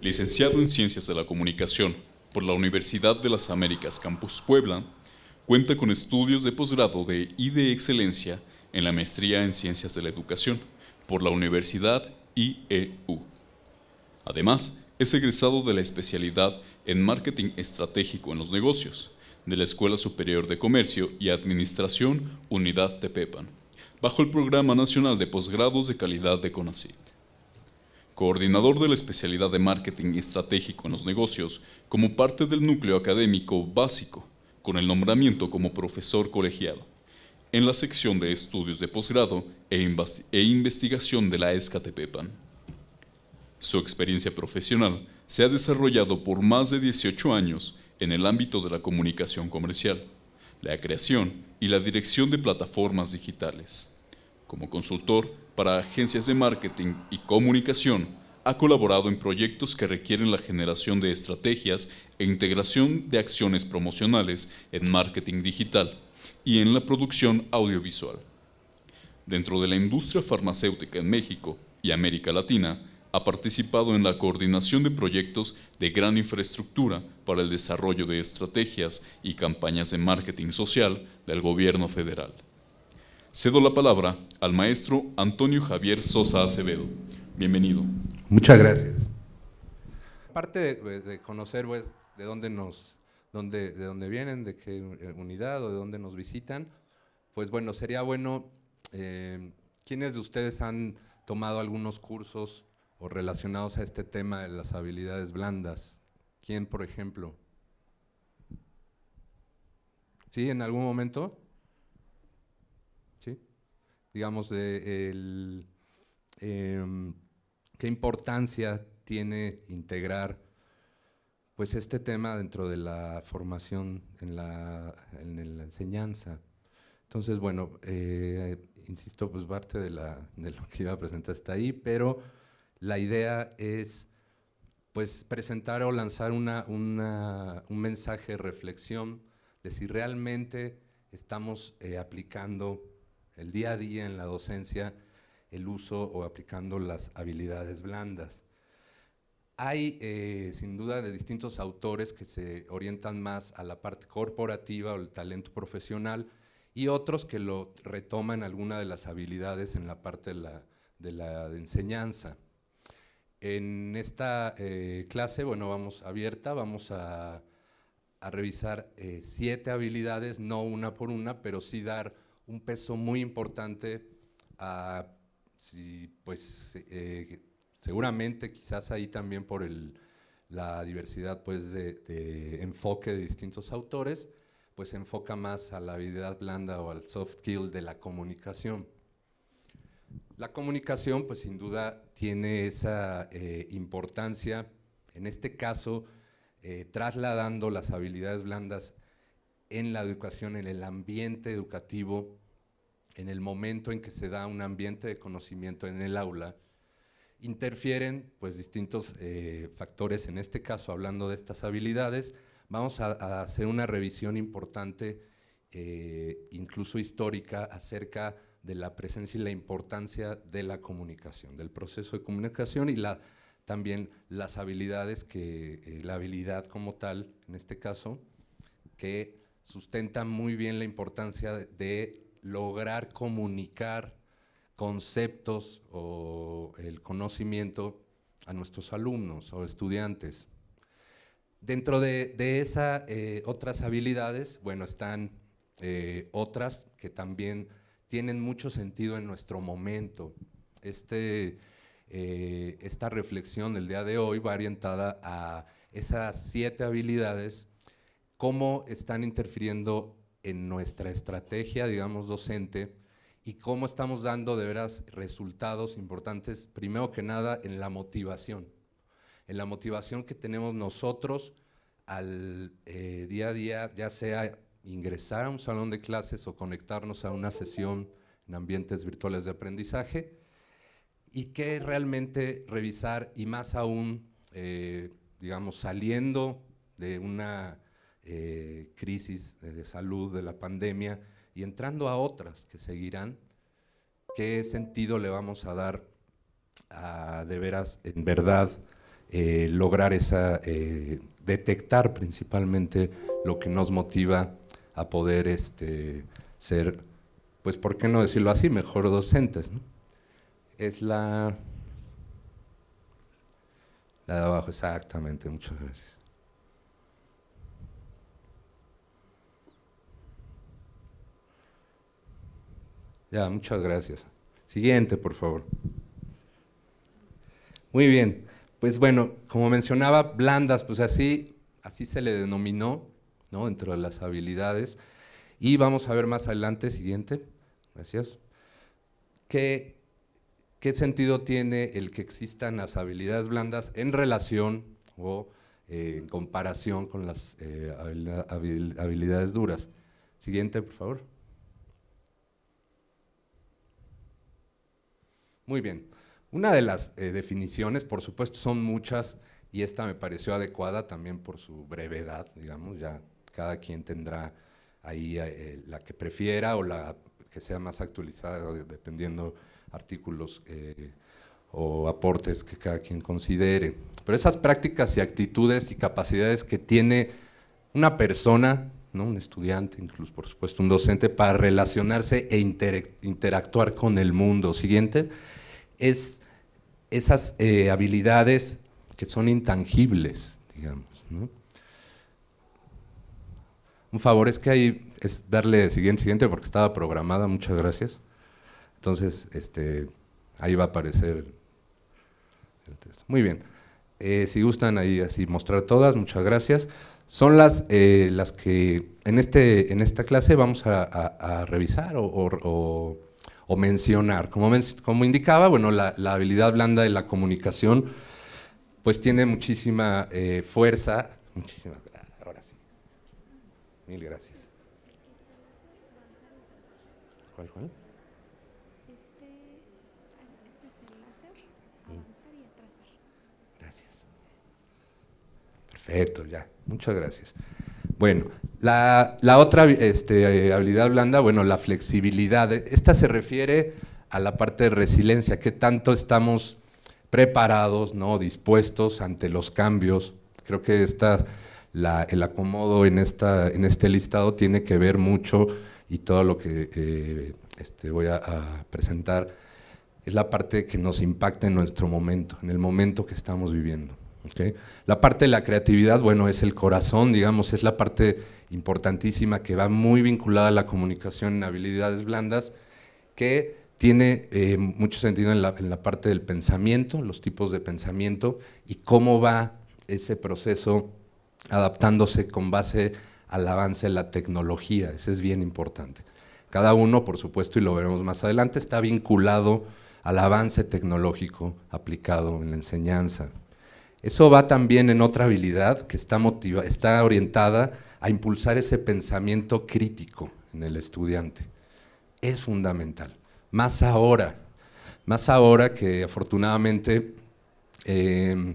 Licenciado en Ciencias de la Comunicación por la Universidad de las Américas Campus Puebla, cuenta con estudios de posgrado de y de excelencia en la maestría en Ciencias de la Educación por la Universidad IEU. Además, es egresado de la especialidad en Marketing Estratégico en los Negocios de la Escuela Superior de Comercio y Administración Unidad Tepepan, bajo el Programa Nacional de Posgrados de Calidad de CONACYT. Coordinador de la especialidad de Marketing Estratégico en los Negocios como parte del núcleo académico básico, con el nombramiento como profesor colegiado, en la sección de estudios de posgrado e, e investigación de la ESCATEPEPAN. Su experiencia profesional se ha desarrollado por más de 18 años en el ámbito de la comunicación comercial, la creación y la dirección de plataformas digitales. Como consultor para agencias de marketing y comunicación, ha colaborado en proyectos que requieren la generación de estrategias e integración de acciones promocionales en marketing digital y en la producción audiovisual. Dentro de la industria farmacéutica en México y América Latina, ha participado en la coordinación de proyectos de gran infraestructura para el desarrollo de estrategias y campañas de marketing social del gobierno federal. Cedo la palabra al maestro Antonio Javier Sosa Acevedo. Bienvenido. Muchas gracias. Aparte pues, de, conocer pues, de dónde nos, de dónde vienen, de qué unidad o de dónde nos visitan, pues bueno, sería bueno, ¿Quienes eh, ¿quiénes de ustedes han tomado algunos cursos o relacionados a este tema de las habilidades blandas. ¿Quién, por ejemplo? ¿Sí? ¿En algún momento? ¿Sí? Digamos, de em, ¿qué importancia tiene integrar pues este tema dentro de la formación en la, enseñanza? Entonces, bueno, eh, insisto, pues parte de, la, de lo que iba a presentar está ahí, pero la idea es pues, presentar o lanzar un mensaje de reflexión de si realmente estamos eh, aplicando el día a día en la docencia el uso o aplicando las habilidades blandas. Hay eh, sin duda de distintos autores que se orientan más a la parte corporativa o el talento profesional y otros que lo retoman alguna de las habilidades en la parte de la enseñanza. En esta eh, clase, bueno, vamos abierta, vamos a, revisar eh, siete habilidades, no una por una, pero sí dar un peso muy importante a, pues, eh, seguramente quizás ahí también por la diversidad pues, de, de, enfoque de distintos autores, pues enfoca más a la habilidad blanda o al soft skill de la comunicación. La comunicación, pues sin duda, tiene esa eh, importancia, en este caso, eh, trasladando las habilidades blandas en la educación, en el ambiente educativo, en el momento en que se da un ambiente de conocimiento en el aula, interfieren pues distintos eh, factores, en este caso hablando de estas habilidades, vamos a, hacer una revisión importante, incluso histórica, acerca de la presencia y la importancia de la comunicación, del proceso de comunicación y la, también las habilidades, que, eh, la habilidad como tal, en este caso, que sustenta muy bien la importancia de, lograr comunicar conceptos o el conocimiento a nuestros alumnos o estudiantes. Dentro de, esas eh, otras habilidades, bueno, están eh, otras que también tienen mucho sentido en nuestro momento. Este, eh, esta reflexión del día de hoy va orientada a esas siete habilidades, cómo están interfiriendo en nuestra estrategia, digamos, docente, y cómo estamos dando de veras resultados importantes, primero que nada, en la motivación, en la motivación que tenemos nosotros al eh, día a día, ya sea ingresar a un salón de clases o conectarnos a una sesión en ambientes virtuales de aprendizaje y que realmente revisar y más aún, eh, digamos, saliendo de una eh, crisis de salud, de la pandemia y entrando a otras que seguirán, ¿qué sentido le vamos a dar a de veras, en verdad, eh, lograr esa, detectar principalmente lo que nos motiva? a poder este, ser, pues, ¿por qué no decirlo así? Mejor docentes. ¿no? Es la... La de abajo, exactamente, muchas gracias. Ya, muchas gracias. Siguiente, por favor. Muy bien, pues bueno, como mencionaba, blandas, pues así, así se le denominó ¿no? dentro de las habilidades. Y vamos a ver más adelante, siguiente, gracias, qué sentido tiene el que existan las habilidades blandas en relación o eh, en comparación con las eh, habilidades duras. Siguiente, por favor. Muy bien. Una de las eh, definiciones, por supuesto, son muchas y esta me pareció adecuada también por su brevedad, digamos, ya cada quien tendrá ahí eh, la que prefiera o la que sea más actualizada, dependiendo artículos eh, o aportes que cada quien considere. Pero esas prácticas y actitudes y capacidades que tiene una persona, ¿no? un estudiante, incluso por supuesto un docente, para relacionarse e interactuar con el mundo. Siguiente, es esas eh, habilidades que son intangibles, digamos. ¿no? un favor, es que ahí es darle siguiente, siguiente, porque estaba programada, muchas gracias. Entonces, este, ahí va a aparecer el texto. Muy bien. Eh, si gustan ahí así mostrar todas, muchas gracias. Son las, eh, las que en, este, en esta clase vamos a, revisar o, mencionar. Como, como, indicaba, bueno, la, habilidad blanda de la comunicación pues tiene muchísima eh, fuerza, muchísimas Mil gracias. ¿Cuál, cuál? Gracias. Perfecto, ya. Muchas gracias. Bueno, la, otra este, habilidad blanda, bueno, la flexibilidad. Esta se refiere a la parte de resiliencia, qué tanto estamos preparados, ¿no? dispuestos ante los cambios. Creo que esta el acomodo en, esta, en este listado tiene que ver mucho y todo lo que eh, este, voy a, presentar es la parte que nos impacta en nuestro momento, en el momento que estamos viviendo. La parte de la creatividad, bueno, es el corazón, digamos, es la parte importantísima que va muy vinculada a la comunicación en habilidades blandas, que tiene eh, mucho sentido en la, en la parte del pensamiento, los tipos de pensamiento y cómo va ese proceso adaptándose con base al avance de la tecnología. Eso es bien importante. Cada uno, por supuesto, y lo veremos más adelante, está vinculado al avance tecnológico aplicado en la enseñanza. Eso va también en otra habilidad que está, está orientada a impulsar ese pensamiento crítico en el estudiante. Es fundamental. Más ahora, más ahora que afortunadamente eh,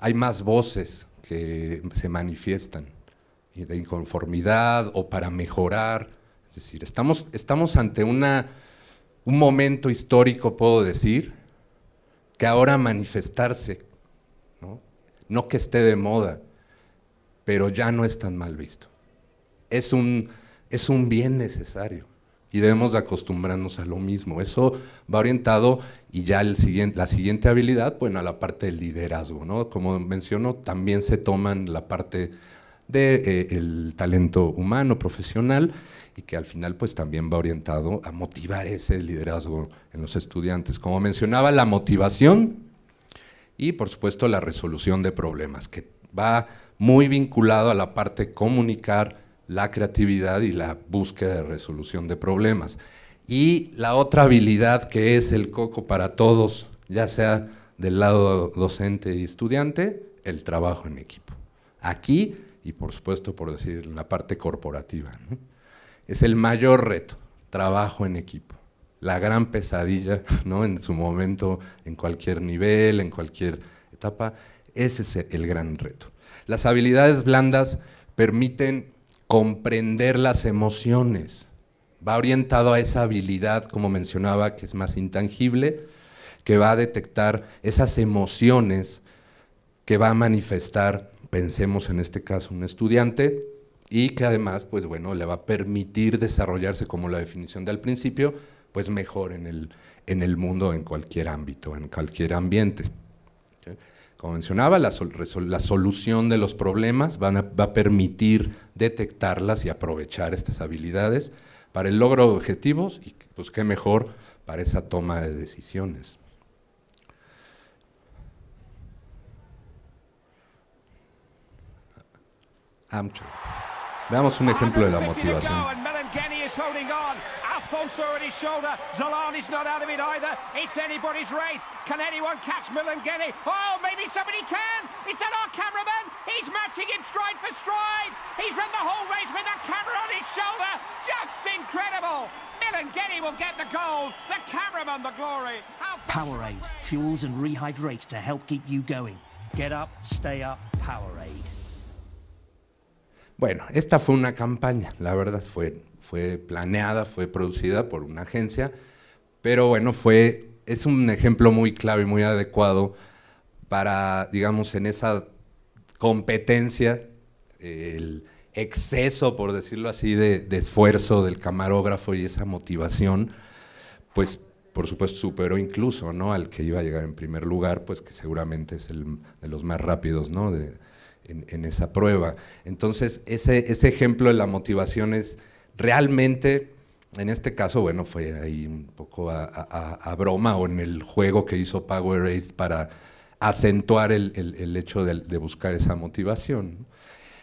hay más voces que se manifiestan de inconformidad o para mejorar. Es decir, estamos, estamos ante una, un momento histórico, puedo decir, que ahora manifestarse, ¿no? que esté de moda, pero ya no es tan mal visto. Es es un bien necesario y debemos acostumbrarnos a lo mismo. Eso va orientado y ya el siguiente, la siguiente habilidad, bueno, a la parte del liderazgo, ¿no? Como menciono, también se toman la parte del de, eh, talento humano, profesional, y que al final pues también va orientado a motivar ese liderazgo en los estudiantes. Como mencionaba, la motivación y por supuesto la resolución de problemas, que va muy vinculado a la parte comunicar, la creatividad y la búsqueda de resolución de problemas. Y la otra habilidad que es el coco para todos, ya sea del lado docente y estudiante, el trabajo en equipo. Aquí, y por supuesto, por decir, en la parte corporativa, es el mayor reto, trabajo en equipo. La gran pesadilla, ¿no? En su momento, en cualquier nivel, en cualquier etapa, ese es el gran reto. Las habilidades blandas permiten comprender las emociones. Va orientado a esa habilidad, como mencionaba, que es más intangible, que va a detectar esas emociones que va a manifestar, pensemos en este caso, un estudiante, y que además, pues bueno, le va a permitir desarrollarse, como la definición del principio, pues mejor en el, en el mundo, en cualquier ámbito, en cualquier ambiente. Como mencionaba, la, solución de los problemas va a permitir detectarlas y aprovechar estas habilidades para el logro de objetivos y pues qué mejor para esa toma de decisiones. Veamos un ejemplo de la motivación. Alfonso on his shoulder. Zolani's not out of it either. It's anybody's race. Can anyone catch Milangeni? Oh, maybe somebody can. Is that our cameraman? He's matching him stride for stride. He's run the whole race with a camera on his shoulder. Just incredible. Milangeni will get the gold. The cameraman the glory. Alf Powerade fuels and rehydrates to help keep you going. Get up, stay up, Powerade. Bueno, esta fue una campaña, la verdad fue fue planeada, fue producida por una agencia, pero bueno, fue, es un ejemplo muy clave, y muy adecuado para, digamos, en esa competencia, el exceso, por decirlo así, de, esfuerzo del camarógrafo y esa motivación, pues por supuesto superó incluso ¿no? al que iba a llegar en primer lugar, pues que seguramente es el de los más rápidos ¿no? en, en, esa prueba. Entonces, ese, ese ejemplo de la motivación es realmente, en este caso, bueno, fue ahí un poco a, broma o en el juego que hizo Powerade para acentuar el, hecho de, buscar esa motivación.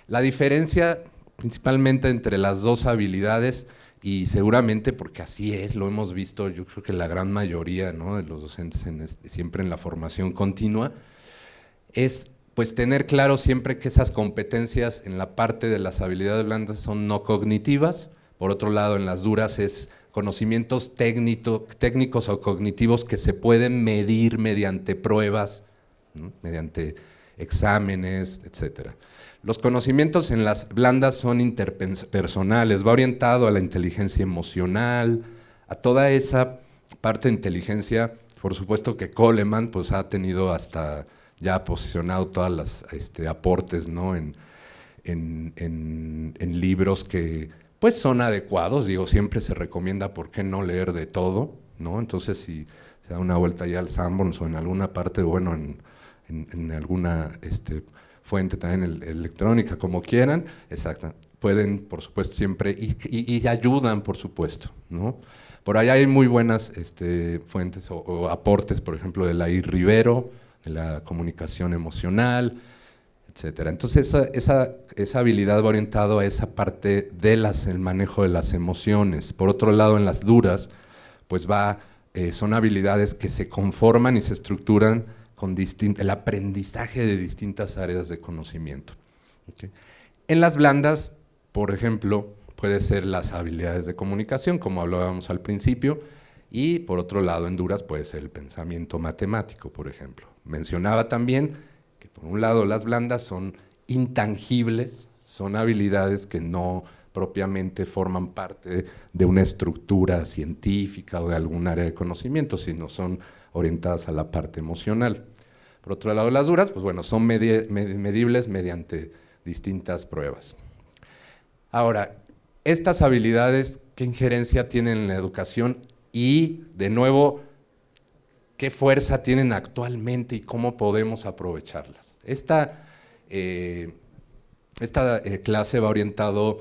La diferencia principalmente entre las dos habilidades y seguramente porque así es, lo hemos visto yo creo que la gran mayoría de los docentes siempre en la formación continua, es pues tener claro siempre que esas competencias en la parte de las habilidades blandas son no cognitivas por otro lado, en las duras es conocimientos técnicos o cognitivos que se pueden medir mediante pruebas, mediante exámenes, etc. Los conocimientos en las blandas son interpersonales, va orientado a la inteligencia emocional, a toda esa parte de inteligencia, por supuesto que Coleman pues, ha tenido hasta ya posicionado todos los este, aportes en libros que pues son adecuados. Digo, siempre se recomienda, ¿por qué no leer de todo? ¿no? Entonces, si se da una vuelta ya al Sanborns o en alguna parte, bueno, en, alguna este, fuente también electrónica, como quieran, exacta, pueden, por supuesto, siempre, y, ayudan, por supuesto, ¿no? Por ahí hay muy buenas este, fuentes o, aportes, por ejemplo, de la Rivero, de la comunicación emocional, entonces esa, habilidad va orientada a esa parte del el manejo de las emociones. Por otro lado, en las duras, pues va, eh, son habilidades que se conforman y se estructuran con el aprendizaje de distintas áreas de conocimiento. En las blandas, por ejemplo, puede ser las habilidades de comunicación, como hablábamos al principio, y por otro lado, en duras puede ser el pensamiento matemático, por ejemplo. Mencionaba también por un lado, las blandas son intangibles, son habilidades que no propiamente forman parte de una estructura científica o de algún área de conocimiento, sino son orientadas a la parte emocional. Por otro lado, las duras, pues bueno, son medibles mediante distintas pruebas. Ahora, estas habilidades, ¿qué injerencia tienen en la educación? Y, de nuevo, qué fuerza tienen actualmente y cómo podemos aprovecharlas. Esta, eh, eh, clase va orientado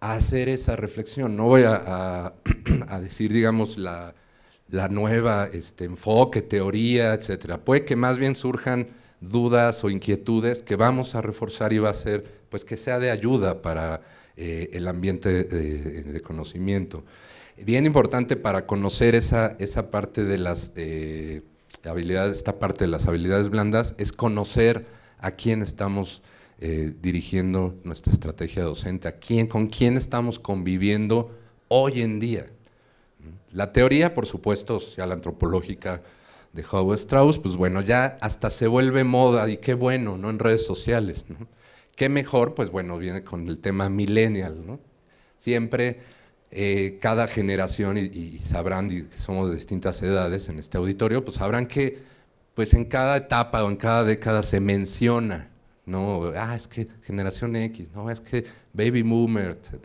a hacer esa reflexión. No voy a, decir, digamos, la, nueva este, enfoque, teoría, etcétera. Puede que más bien surjan dudas o inquietudes que vamos a reforzar y va a ser, pues que sea de ayuda para eh, el ambiente de conocimiento bien importante para conocer esa, parte de las eh, habilidades, esta parte de las habilidades blandas, es conocer a quién estamos eh, dirigiendo nuestra estrategia docente, a quién, con quién estamos conviviendo hoy en día. La teoría, por supuesto, social antropológica de Howard Strauss, pues bueno, ya hasta se vuelve moda y qué bueno, ¿no? En redes sociales, ¿no? Qué mejor, pues bueno, viene con el tema millennial, ¿no? Siempre eh, cada generación, y, sabrán que somos de distintas edades en este auditorio, pues sabrán que pues en cada etapa o en cada década se menciona, ¿no? Ah, es que generación X, no, es que baby boomer, etc.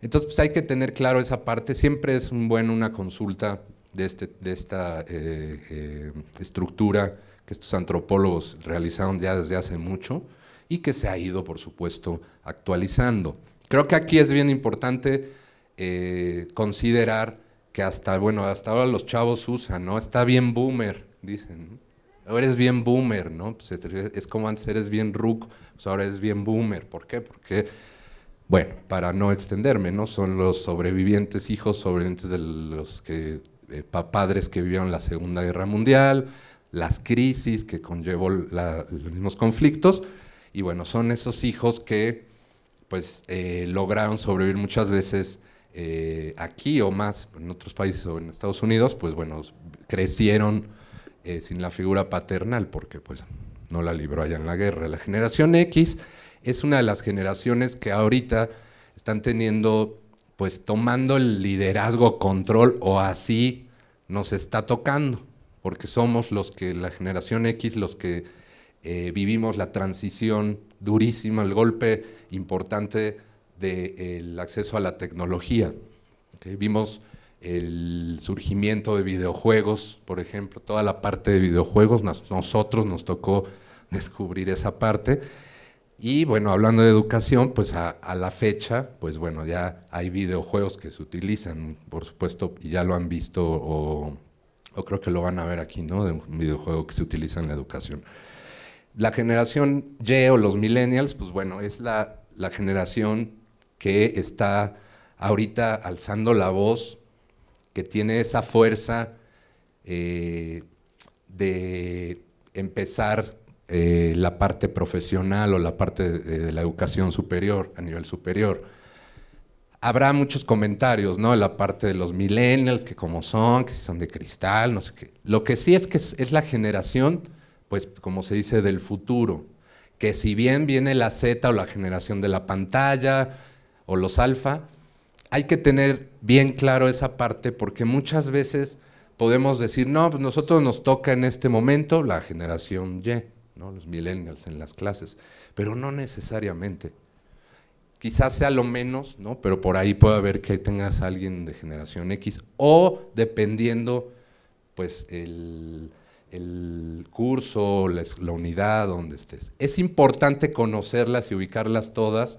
Entonces, pues hay que tener claro esa parte. Siempre es un buen una consulta de, este, de esta eh, eh, estructura que estos antropólogos realizaron ya desde hace mucho y que se ha ido, por supuesto, actualizando. Creo que aquí es bien importante eh, considerar que hasta, bueno, hasta ahora los chavos usan, ¿no? Está bien boomer, dicen. Ahora es bien boomer, ¿no? Pues, es, como antes eres bien rook, pues, ahora es bien boomer. ¿Por qué? Porque, bueno, para no extenderme, ¿no? Son los sobrevivientes, hijos sobrevivientes de los que, eh, padres que vivieron la Segunda Guerra Mundial, las crisis que conllevó los mismos conflictos. Y bueno, son esos hijos que pues eh, lograron sobrevivir muchas veces eh, aquí o más en otros países o en Estados Unidos, pues bueno, crecieron eh, sin la figura paternal porque pues no la libró allá en la guerra. La generación X es una de las generaciones que ahorita están teniendo, pues tomando el liderazgo, control o así nos está tocando, porque somos los que, la generación X, los que eh, vivimos la transición durísima, el golpe importante del acceso a la tecnología. Vimos el surgimiento de videojuegos, por ejemplo, toda la parte de videojuegos, nosotros nos tocó descubrir esa parte. Y bueno, hablando de educación, pues a, la fecha, pues bueno, ya hay videojuegos que se utilizan, por supuesto, y ya lo han visto o, creo que lo van a ver aquí, ¿no? De un videojuego que se utiliza en la educación. La generación Y o los millennials, pues bueno, es la generación que está ahorita alzando la voz, que tiene esa fuerza eh, de empezar eh, la parte profesional o la parte eh, de, la educación superior, a nivel superior. Habrá muchos comentarios, ¿no? La parte de los millennials, que cómo son, que si son de cristal, no sé qué. Lo que sí es que es la generación, pues como se dice, del futuro. Que si bien viene la Z o la generación de la pantalla, o los alfa, hay que tener bien claro esa parte porque muchas veces podemos decir, no, pues nosotros nos toca en este momento la generación Y, ¿no? los millennials en las clases, pero no necesariamente. Quizás sea lo menos, ¿no? pero por ahí puede haber que tengas a alguien de generación X o dependiendo pues el, curso, la unidad donde estés. Es importante conocerlas y ubicarlas todas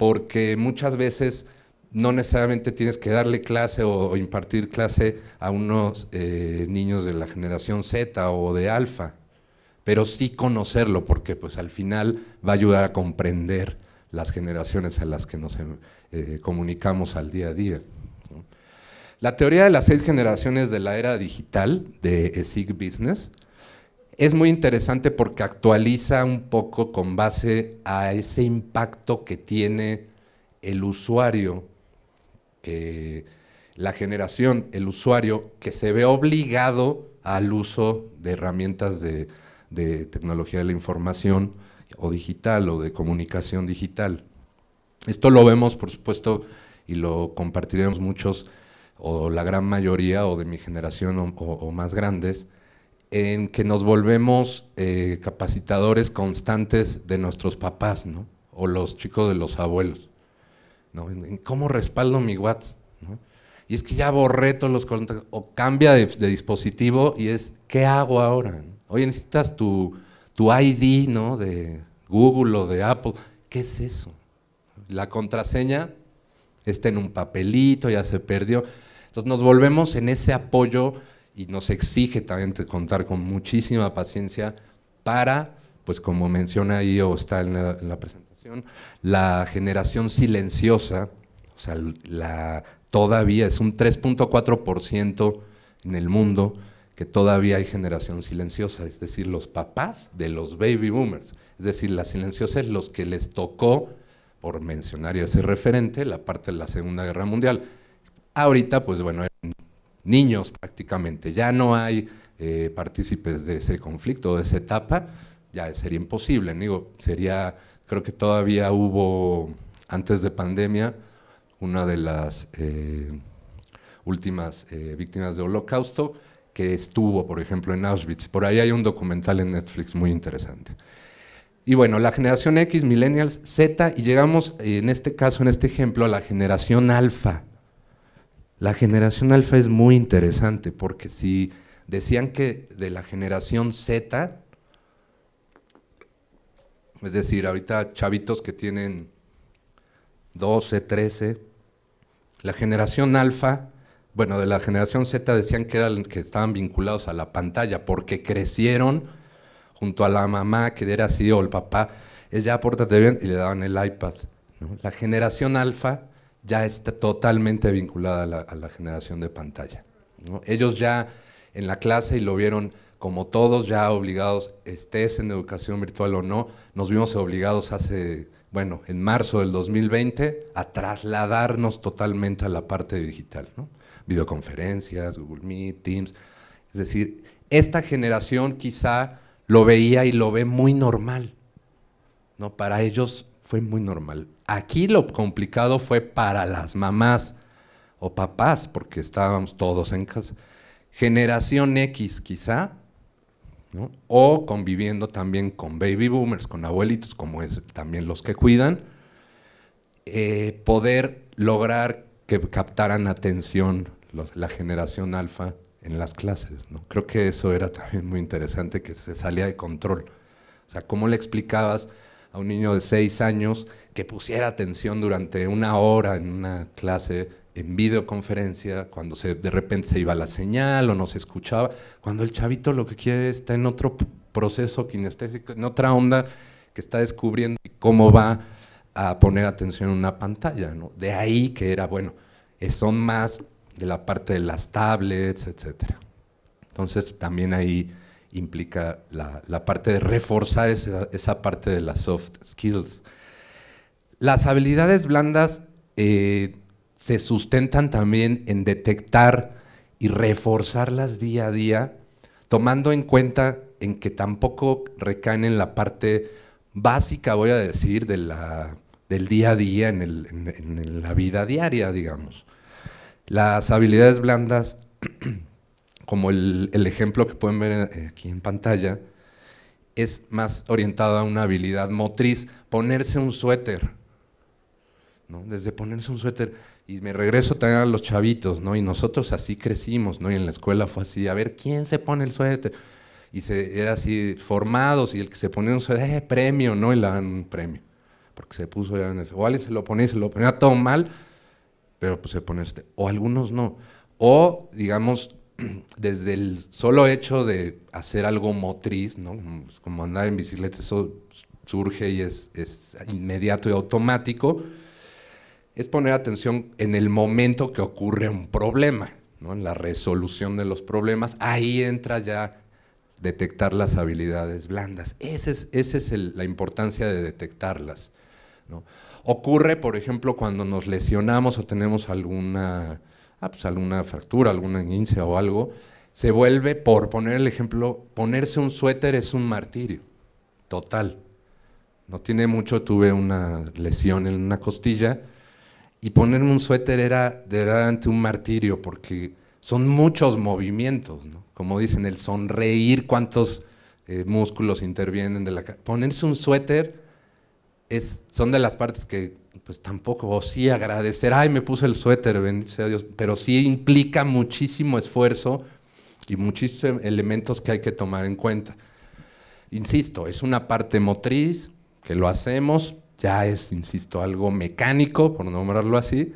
porque muchas veces no necesariamente tienes que darle clase o, impartir clase a unos eh, niños de la generación Z o de alfa, pero sí conocerlo, porque pues al final va a ayudar a comprender las generaciones a las que nos eh, comunicamos al día a día. La teoría de las seis generaciones de la era digital de e SIG Business es muy interesante porque actualiza un poco con base a ese impacto que tiene el usuario, que la generación, el usuario que se ve obligado al uso de herramientas de, tecnología de la información o digital o de comunicación digital. Esto lo vemos, por supuesto, y lo compartiremos muchos, o la gran mayoría, o de mi generación o más grandes, en que nos volvemos eh, capacitadores constantes de nuestros papás, ¿no? O los chicos de los abuelos, ¿no? En, ¿Cómo respaldo mi WhatsApp? Y es que ya borré todos los contactos, o cambia de, dispositivo y es, ¿qué hago ahora? Oye, necesitas tu, tu ID, ¿no? De Google o de Apple. ¿Qué es eso? La contraseña está en un papelito, ya se perdió. Entonces nos volvemos en ese apoyo y nos exige también contar con muchísima paciencia para, pues como menciona ahí o está en la, presentación, la generación silenciosa, o sea, la, todavía es un 3.4% en el mundo que todavía hay generación silenciosa, es decir, los papás de los baby boomers, es decir, las silenciosas los que les tocó, por mencionar y hacer referente, la parte de la Segunda Guerra Mundial. Ahorita, pues bueno, niños prácticamente. Ya no hay eh, partícipes de ese conflicto, de esa etapa, ya sería imposible. Digo, sería, creo que todavía hubo, antes de pandemia, una de las eh, últimas eh, víctimas de holocausto que estuvo, por ejemplo, en Auschwitz. Por ahí hay un documental en Netflix muy interesante. Y bueno, la generación X, millennials, Z, y llegamos en este caso, en este ejemplo, a la generación alfa. La generación alfa es muy interesante porque si decían que de la generación Z, es decir, ahorita chavitos que tienen 12, 13, la generación alfa, bueno, de la generación Z decían que, eran, que estaban vinculados a la pantalla porque crecieron junto a la mamá que era así o el papá, ella ya bien y le daban el iPad. La generación alfa ya está totalmente vinculada a la, generación de pantalla. Ellos ya en la clase y lo vieron como todos ya obligados, estés en educación virtual o no, nos vimos obligados hace, bueno, en marzo del 2020 a trasladarnos totalmente a la parte digital, videoconferencias, Google Meet, Teams. Es decir, esta generación quizá lo veía y lo ve muy normal. ¿no? Para ellos fue muy normal. Aquí lo complicado fue para las mamás o papás, porque estábamos todos en casa. Generación X quizá, o conviviendo también con baby boomers, con abuelitos, como es también los que cuidan, eh, poder lograr que captaran atención la generación alfa en las clases. Creo que eso era también muy interesante, que se salía de control. O sea, ¿cómo le explicabas? a un niño de seis años que pusiera atención durante una hora en una clase en videoconferencia, cuando se, de repente se iba la señal o no se escuchaba, cuando el chavito lo que quiere está en otro proceso kinestésico, en otra onda que está descubriendo cómo va a poner atención en una pantalla. ¿no? De ahí que era, bueno, son más de la parte de las tablets, etcétera. Entonces también ahí implica la, parte de reforzar esa, parte de las soft skills. Las habilidades blandas eh, se sustentan también en detectar y reforzarlas día a día, tomando en cuenta en que tampoco recaen en la parte básica, voy a decir, del día a día, en, en la vida diaria, digamos. Las habilidades blandas como el, ejemplo que pueden ver eh, aquí en pantalla, es más orientado a una habilidad motriz, ponerse un suéter. ¿no? Desde ponerse un suéter, y me regreso también a los chavitos, ¿no? Y nosotros así crecimos, ¿no? Y en la escuela fue así, a ver, ¿quién se pone el suéter? Y se, era así, formados, y el que se ponía un suéter, eh, premio, ¿no? Y le dan un premio, porque se puso, ya en el, o alguien se lo ponía se lo ponía todo mal, pero pues se pone este, o algunos no. O, digamos, desde el solo hecho de hacer algo motriz, ¿no? Como pues, andar en bicicleta, eso surge y es, inmediato y automático, es poner atención en el momento que ocurre un problema, ¿no? En la resolución de los problemas, ahí entra ya detectar las habilidades blandas. Esa es, es la importancia de detectarlas. Ocurre, por ejemplo, cuando nos lesionamos o tenemos alguna ah, pues, alguna fractura, alguna inicia o algo, se vuelve, por poner el ejemplo, ponerse un suéter es un martirio, total. No tiene mucho, tuve una lesión en una costilla y ponerme un suéter era, de un martirio porque son muchos movimientos, ¿no? Como dicen, el sonreír, cuántos eh, músculos intervienen de la cara. Ponerse un suéter es, son de las partes que pues tampoco, sí agradecer, ay, me puse el suéter, bendice a Dios, pero sí implica muchísimo esfuerzo y muchísimos elementos que hay que tomar en cuenta. Insisto, es una parte motriz que lo hacemos, ya es, insisto, algo mecánico, por nombrarlo así,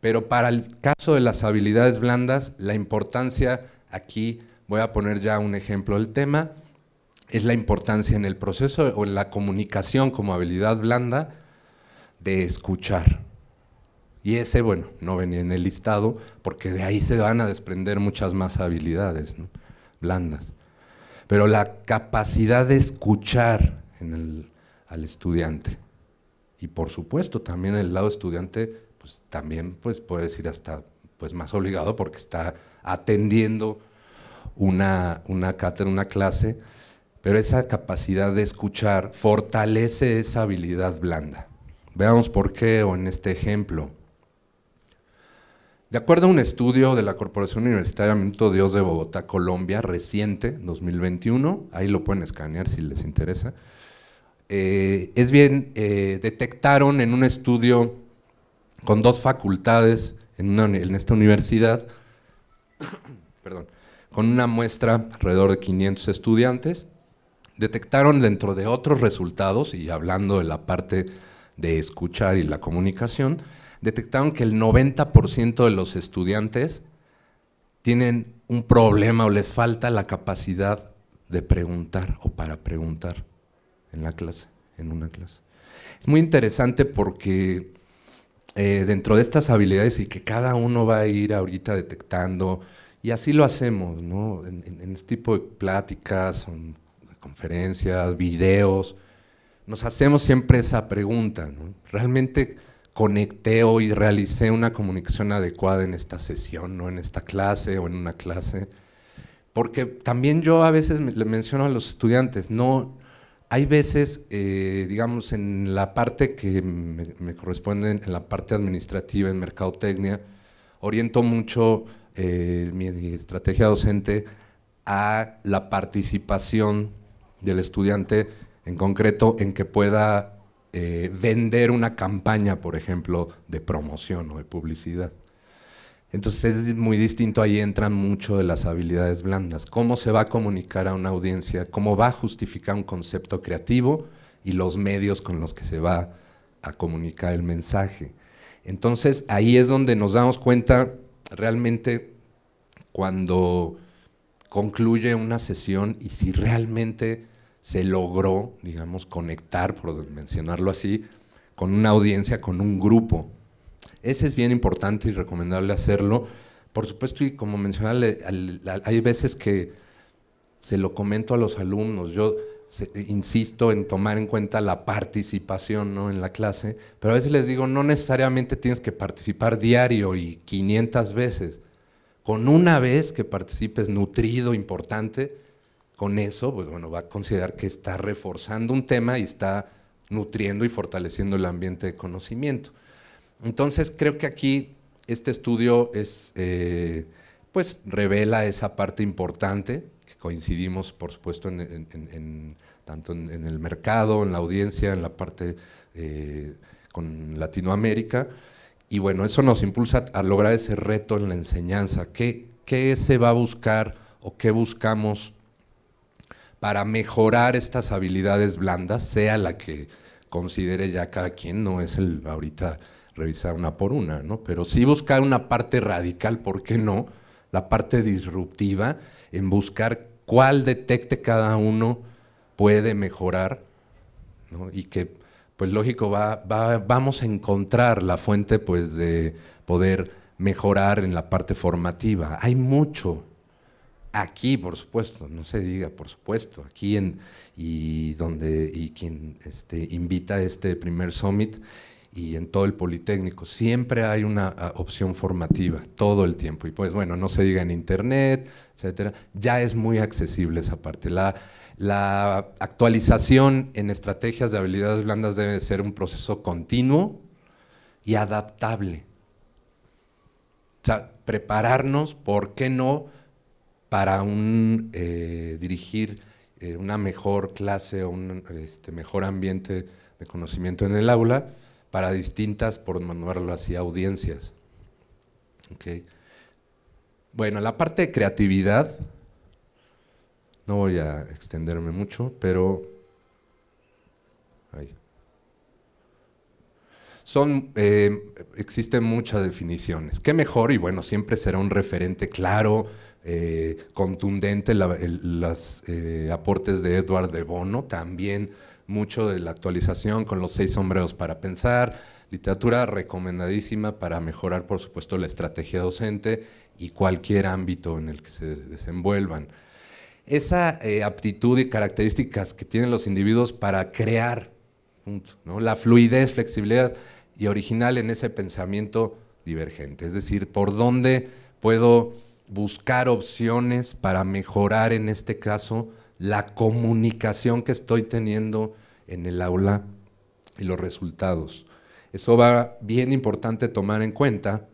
pero para el caso de las habilidades blandas, la importancia aquí, voy a poner ya un ejemplo del tema, es la importancia en el proceso o en la comunicación como habilidad blanda, de escuchar. Y ese, bueno, no venía en el listado porque de ahí se van a desprender muchas más habilidades blandas. Pero la capacidad de escuchar el, al estudiante. Y por supuesto, también el lado estudiante, pues también pues, puede ir hasta pues, más obligado porque está atendiendo una, una cátedra, una clase, pero esa capacidad de escuchar fortalece esa habilidad blanda. Veamos por qué o en este ejemplo. De acuerdo a un estudio de la Corporación Universitaria Minuto Dios de Bogotá, Colombia, reciente, 2021, ahí lo pueden escanear si les interesa, eh, es bien, eh, detectaron en un estudio con dos facultades en, en esta universidad, perdón, con una muestra alrededor de 500 estudiantes, detectaron dentro de otros resultados, y hablando de la parte de escuchar y la comunicación, detectaron que el 90% de los estudiantes tienen un problema o les falta la capacidad de preguntar o para preguntar en la clase, en una clase. Es muy interesante porque eh, dentro de estas habilidades y que cada uno va a ir ahorita detectando, y así lo hacemos, ¿no? En, este tipo de pláticas, conferencias, videos, nos hacemos siempre esa pregunta, ¿Realmente conecté hoy, realicé una comunicación adecuada en esta sesión, no en esta clase o en una clase? Porque también yo a veces le menciono a los estudiantes, no, hay veces, eh, digamos, en la parte que me, corresponde, en la parte administrativa, en mercadotecnia, oriento mucho eh, mi estrategia docente a la participación del estudiante en concreto en que pueda eh, vender una campaña, por ejemplo, de promoción o de publicidad. Entonces es muy distinto, ahí entran mucho de las habilidades blandas. ¿Cómo se va a comunicar a una audiencia? ¿Cómo va a justificar un concepto creativo y los medios con los que se va a comunicar el mensaje? Entonces ahí es donde nos damos cuenta realmente cuando concluye una sesión y si realmente se logró, digamos, conectar, por mencionarlo así, con una audiencia, con un grupo. Ese es bien importante y recomendable hacerlo. Por supuesto, y como mencionarle, hay veces que se lo comento a los alumnos. Yo insisto en tomar en cuenta la participación ¿no? en la clase, pero a veces les digo, no necesariamente tienes que participar diario y 500 veces. Con una vez que participes nutrido, importante, con eso, pues bueno, va a considerar que está reforzando un tema y está nutriendo y fortaleciendo el ambiente de conocimiento. Entonces, creo que aquí este estudio es, eh, pues, revela esa parte importante, que coincidimos, por supuesto, en, tanto en, el mercado, en la audiencia, en la parte eh, con Latinoamérica. Y bueno, eso nos impulsa a lograr ese reto en la enseñanza. ¿Qué, qué se va a buscar o qué buscamos para mejorar estas habilidades blandas, sea la que considere ya cada quien, no es el ahorita revisar una por una, ¿no? Pero sí buscar una parte radical, ¿por qué no? La parte disruptiva en buscar cuál detecte cada uno puede mejorar, Y que, pues lógico, va, vamos a encontrar la fuente, pues, de poder mejorar en la parte formativa. Hay mucho, Aquí, por supuesto, no se diga, por supuesto, aquí en, y donde y quien este, invita este primer summit y en todo el Politécnico, siempre hay una ah, opción formativa, todo el tiempo. Y pues bueno, no se diga en internet, etcétera. Ya es muy accesible esa parte. La, la actualización en estrategias de habilidades blandas debe ser un proceso continuo y adaptable. O sea, prepararnos, ¿por qué no? para un, eh, dirigir eh, una mejor clase o un este, mejor ambiente de conocimiento en el aula para distintas, por lo así, audiencias. Bueno, la parte de creatividad, no voy a extenderme mucho, pero ahí. Son, eh, existen muchas definiciones. ¿Qué mejor? Y bueno, siempre será un referente claro, eh, contundente los eh, aportes de Edward de Bono, también mucho de la actualización con los seis sombreros para pensar, literatura recomendadísima para mejorar, por supuesto, la estrategia docente y cualquier ámbito en el que se desenvuelvan. Esa eh, aptitud y características que tienen los individuos para crear, la fluidez, flexibilidad y original en ese pensamiento divergente, es decir, por dónde puedo buscar opciones para mejorar, en este caso, la comunicación que estoy teniendo en el aula y los resultados. Eso va bien importante tomar en cuenta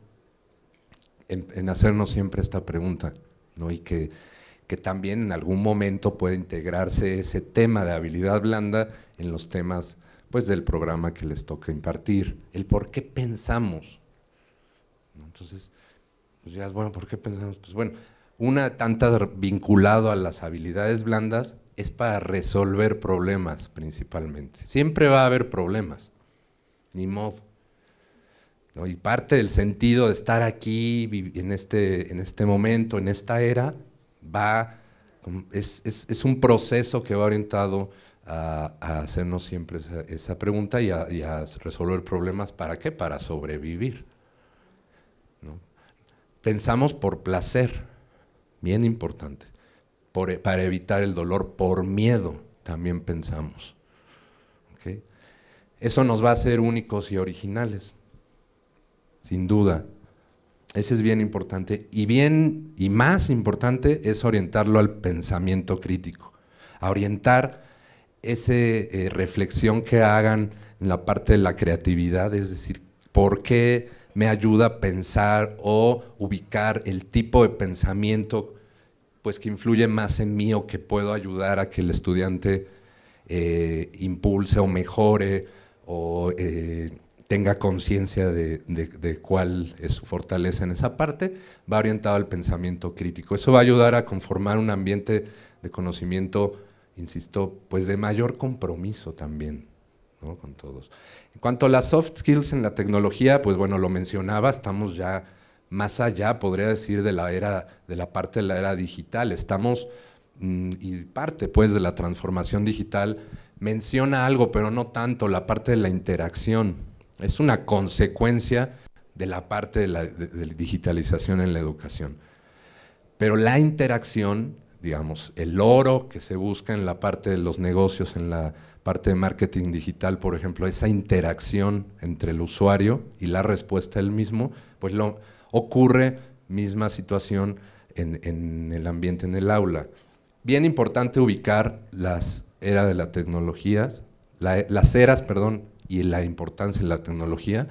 en, hacernos siempre esta pregunta, ¿no? Y que, que también en algún momento puede integrarse ese tema de habilidad blanda en los temas pues del programa que les toca impartir, el por qué pensamos. Entonces, pues ya, bueno, ¿por qué pensamos? Pues bueno, una tanta vinculado a las habilidades blandas es para resolver problemas principalmente. Siempre va a haber problemas, ni modo. Y parte del sentido de estar aquí en este, en este momento, en esta era, va, es, es, un proceso que va orientado a, hacernos siempre esa, pregunta y a resolver problemas. ¿Para qué? Para sobrevivir pensamos por placer, bien importante, e, para evitar el dolor, por miedo también pensamos. Eso nos va a hacer únicos y originales, sin duda. Ese es bien importante. Y bien, y más importante es orientarlo al pensamiento crítico, a orientar esa eh, reflexión que hagan en la parte de la creatividad, es decir, ¿por qué? me ayuda a pensar o ubicar el tipo de pensamiento pues que influye más en mí o que puedo ayudar a que el estudiante eh, impulse o mejore o eh, tenga conciencia de, de, cuál es su fortaleza en esa parte, va orientado al pensamiento crítico. Eso va a ayudar a conformar un ambiente de conocimiento, insisto, pues de mayor compromiso también con todos. En cuanto a las soft skills en la tecnología, pues bueno, lo mencionaba, estamos ya más allá, podría decir, de la era, de la parte de la era digital. Estamos, mm, y parte pues de la transformación digital, menciona algo, pero no tanto, la parte de la interacción. Es una consecuencia de la parte de la digitalización en la educación. Pero la interacción, digamos, el oro que se busca en la parte de los negocios, en la parte de marketing digital, por ejemplo, esa interacción entre el usuario y la respuesta del mismo, pues lo, ocurre misma situación en, el ambiente, en el aula. Bien importante ubicar las eras de las tecnologías, las eras, perdón, y la importancia de la tecnología.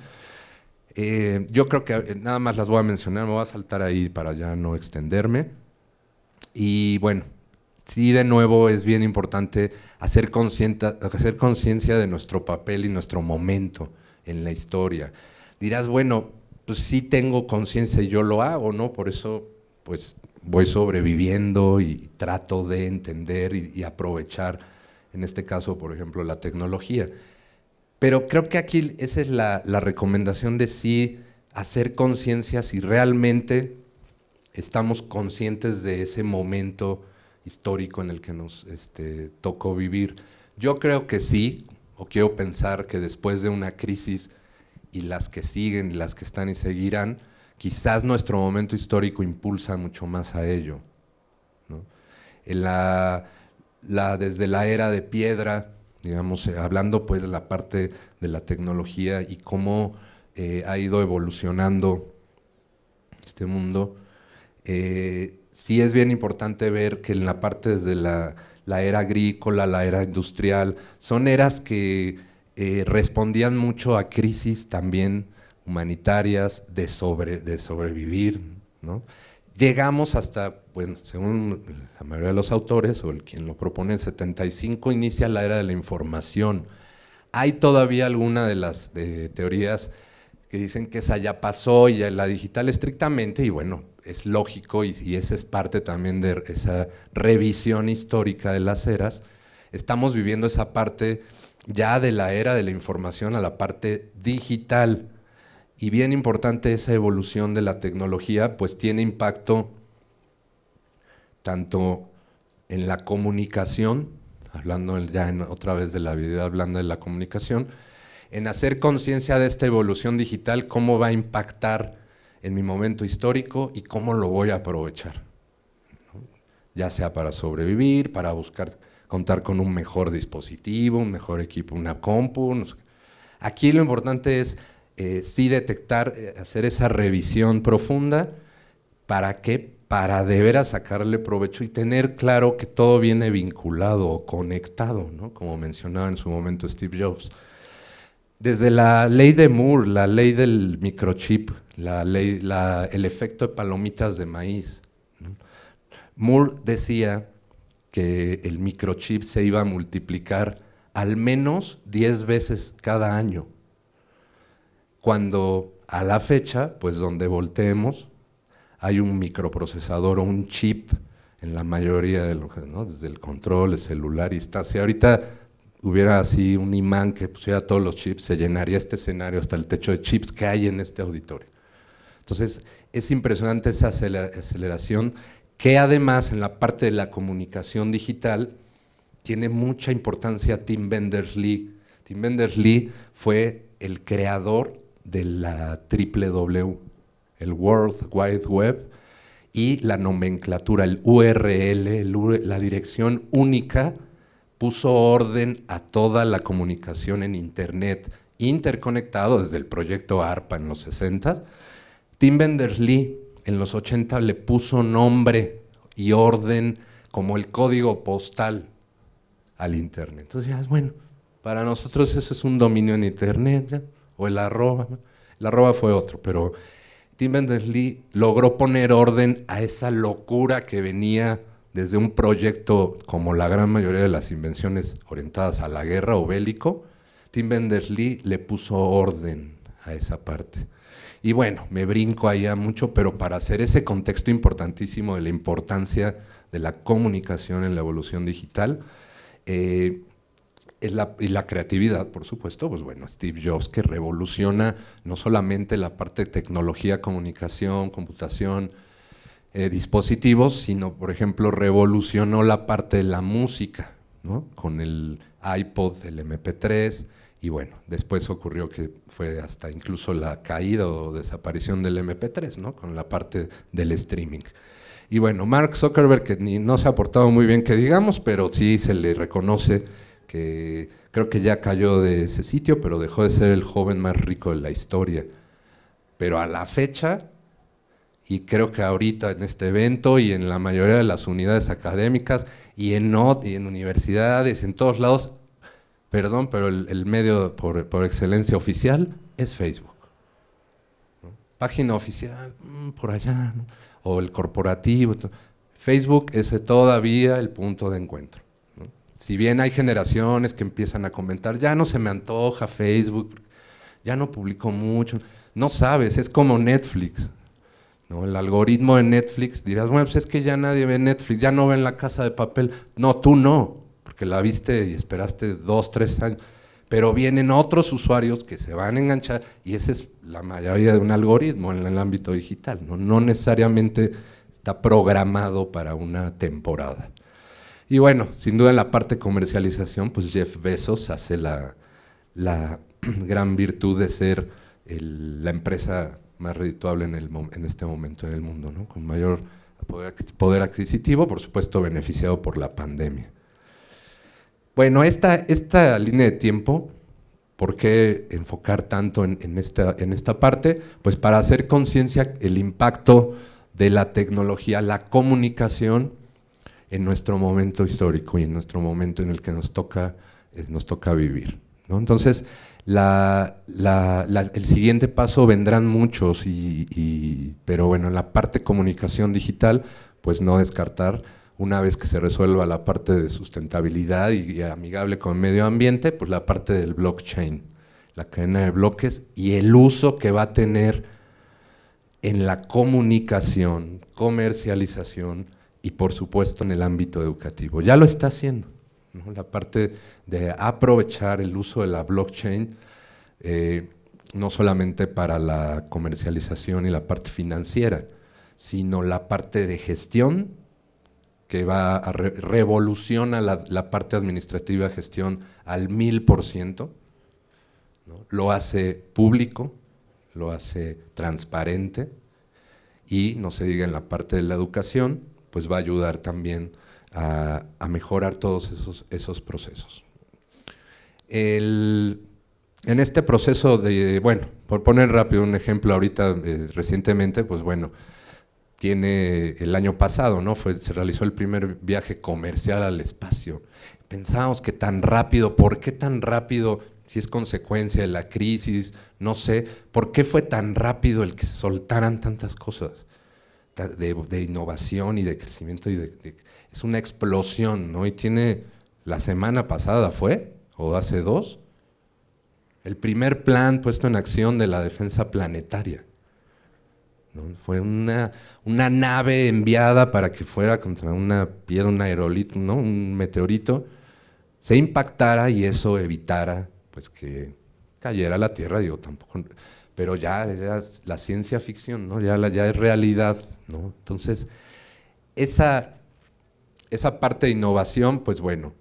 Eh, yo creo que eh, nada más las voy a mencionar, me voy a saltar ahí para ya no extenderme. Y bueno, sí de nuevo es bien importante hacer conciencia de nuestro papel y nuestro momento en la historia. Dirás, bueno, pues sí tengo conciencia y yo lo hago, ¿no? Por eso, pues voy sobreviviendo y trato de entender y, aprovechar, en este caso, por ejemplo, la tecnología. Pero creo que aquí esa es la recomendación de sí hacer conciencia si realmente estamos conscientes de ese momento histórico en el que nos este, tocó vivir. Yo creo que sí, o quiero pensar que después de una crisis y las que siguen las que están y seguirán, quizás nuestro momento histórico impulsa mucho más a ello. la, desde la era de piedra, digamos, eh, hablando pues de la parte de la tecnología y cómo eh, ha ido evolucionando este mundo, eh, sí es bien importante ver que en la parte desde la, era agrícola, la era industrial, son eras que eh, respondían mucho a crisis también humanitarias, de, de sobrevivir. ¿no? Llegamos hasta, bueno, según la mayoría de los autores o el quien lo propone, en 75 inicia la era de la información. Hay todavía alguna de las teorías que dicen que esa ya pasó y la digital estrictamente, y bueno, es lógico y, esa es parte también de esa revisión histórica de las eras, estamos viviendo esa parte ya de la era de la información a la parte digital. Y bien importante esa evolución de la tecnología, pues tiene impacto tanto en la comunicación, hablando ya otra vez de la vida blanda de la comunicación, en hacer conciencia de esta evolución digital, cómo va a impactar en mi momento histórico y cómo lo voy a aprovechar. Ya sea para sobrevivir, para buscar contar con un mejor dispositivo, un mejor equipo, una compu. Aquí lo importante es eh, sí detectar, eh, hacer esa revisión profunda. ¿Para qué? Para de a sacarle provecho y tener claro que todo viene vinculado o conectado, como mencionaba en su momento Steve Jobs desde la ley de Moore, la ley del microchip, la ley, el efecto de palomitas de maíz. Moore decía que el microchip se iba a multiplicar al menos 10 veces cada año, cuando a la fecha, pues donde volteemos, hay un microprocesador o un chip en la mayoría de los, desde el control, el celular, y está, ahorita hubiera así un imán que pusiera todos los chips, se llenaría este escenario hasta el techo de chips que hay en este auditorio. Entonces, es impresionante esa aceleración que además en la parte de la comunicación digital tiene mucha importancia Tim Benders-Lee. Tim Benders-Lee fue el creador de la WW, el World Wide Web, y la nomenclatura, el URL, la dirección única puso orden a toda la comunicación en Internet interconectado desde el proyecto ARPA en los 60. Tim Benders-Lee en los 80 le puso nombre y orden como el código postal al Internet. Entonces, bueno, para nosotros eso es un dominio en Internet, o el arroba. El arroba fue otro, pero Tim Benders-Lee logró poner orden a esa locura que venía desde un proyecto como la gran mayoría de las invenciones orientadas a la guerra o bélico, Tim Benders lee le puso orden a esa parte. Y bueno, me brinco allá mucho, pero para hacer ese contexto importantísimo de la importancia de la comunicación en la evolución digital eh, es y la creatividad, por supuesto, pues bueno, Steve Jobs que revoluciona no solamente la parte de tecnología, comunicación, computación, eh, dispositivos, sino, por ejemplo, revolucionó la parte de la música, ¿no? Con el iPod, el MP3, y bueno, después ocurrió que fue hasta incluso la caída o desaparición del MP3, ¿no? Con la parte del streaming. Y bueno, Mark Zuckerberg, que no se ha portado muy bien que digamos, pero sí se le reconoce que creo que ya cayó de ese sitio, pero dejó de ser el joven más rico de la historia. Pero a la fecha y creo que ahorita en este evento y en la mayoría de las unidades académicas y en NOT y en universidades, en todos lados, perdón, pero el, medio por, excelencia oficial es Facebook. Página oficial, mm, por allá, o el corporativo. Facebook es todavía el punto de encuentro. Si bien hay generaciones que empiezan a comentar, ya no se me antoja Facebook, ya no publico mucho, no sabes, es como Netflix. El algoritmo de Netflix, dirás, bueno, pues es que ya nadie ve Netflix, ya no ven la casa de papel. No, tú no, porque la viste y esperaste dos, tres años. Pero vienen otros usuarios que se van a enganchar y esa es la mayoría de un algoritmo en el ámbito digital. No, necesariamente está programado para una temporada. Y bueno, sin duda en la parte comercialización, pues Jeff Bezos hace la, gran virtud de ser la empresa más redituable en, el, en este momento en el mundo, con mayor poder adquisitivo, por supuesto beneficiado por la pandemia. Bueno, esta, esta línea de tiempo, ¿por qué enfocar tanto en, esta, en esta parte? Pues para hacer conciencia el impacto de la tecnología, la comunicación en nuestro momento histórico y en nuestro momento en el que nos toca, eh, nos toca vivir. Entonces, la, el siguiente paso vendrán muchos, y, pero bueno, en la parte comunicación digital, pues no descartar, una vez que se resuelva la parte de sustentabilidad y, amigable con el medio ambiente, pues la parte del blockchain, la cadena de bloques y el uso que va a tener en la comunicación, comercialización y por supuesto en el ámbito educativo. Ya lo está haciendo, la parte de aprovechar el uso de la blockchain, eh, no solamente para la comercialización y la parte financiera, sino la parte de gestión, que va a revoluciona la, parte administrativa de gestión al mil por ciento, lo hace público, lo hace transparente y no se diga en la parte de la educación, pues va a ayudar también a, a mejorar todos esos, esos procesos en este proceso de, bueno, por poner rápido un ejemplo ahorita eh, recientemente, pues bueno, tiene el año pasado, ¿no? Fue, se realizó el primer viaje comercial al espacio. pensábamos que tan rápido, ¿por qué tan rápido? Si es consecuencia de la crisis, no sé, ¿por qué fue tan rápido el que se soltaran tantas cosas? De, innovación y de crecimiento es una explosión, ¿no? Y tiene la semana pasada fue o hace dos, el primer plan puesto en acción de la defensa planetaria. Fue una, nave enviada para que fuera contra una piedra, un aerolito, un meteorito, se impactara y eso evitara pues, que cayera la Tierra, digo, tampoco. Pero ya, es la ciencia ficción, ¿no? ya, ya es realidad. ¿no? Entonces, esa, esa parte de innovación, pues bueno,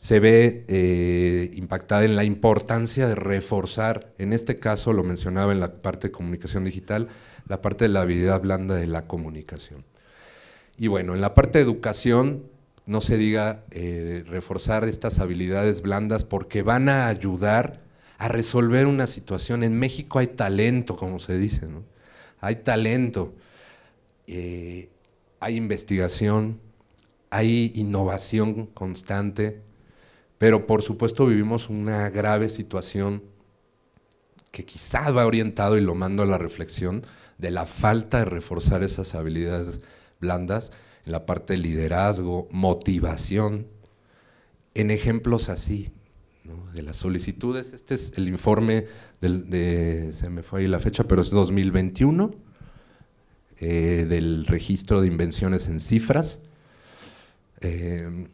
se ve eh, impactada en la importancia de reforzar, en este caso lo mencionaba en la parte de comunicación digital, la parte de la habilidad blanda de la comunicación. Y bueno, en la parte de educación, no se diga eh, reforzar estas habilidades blandas porque van a ayudar a resolver una situación. En México hay talento, como se dice, ¿no? Hay talento, eh, hay investigación, hay innovación constante, pero por supuesto vivimos una grave situación que quizás va orientado y lo mando a la reflexión de la falta de reforzar esas habilidades blandas en la parte de liderazgo, motivación, en ejemplos así, de las solicitudes. Este es el informe, de, se me fue ahí la fecha, pero es 2021, eh, del registro de invenciones en cifras. Eh,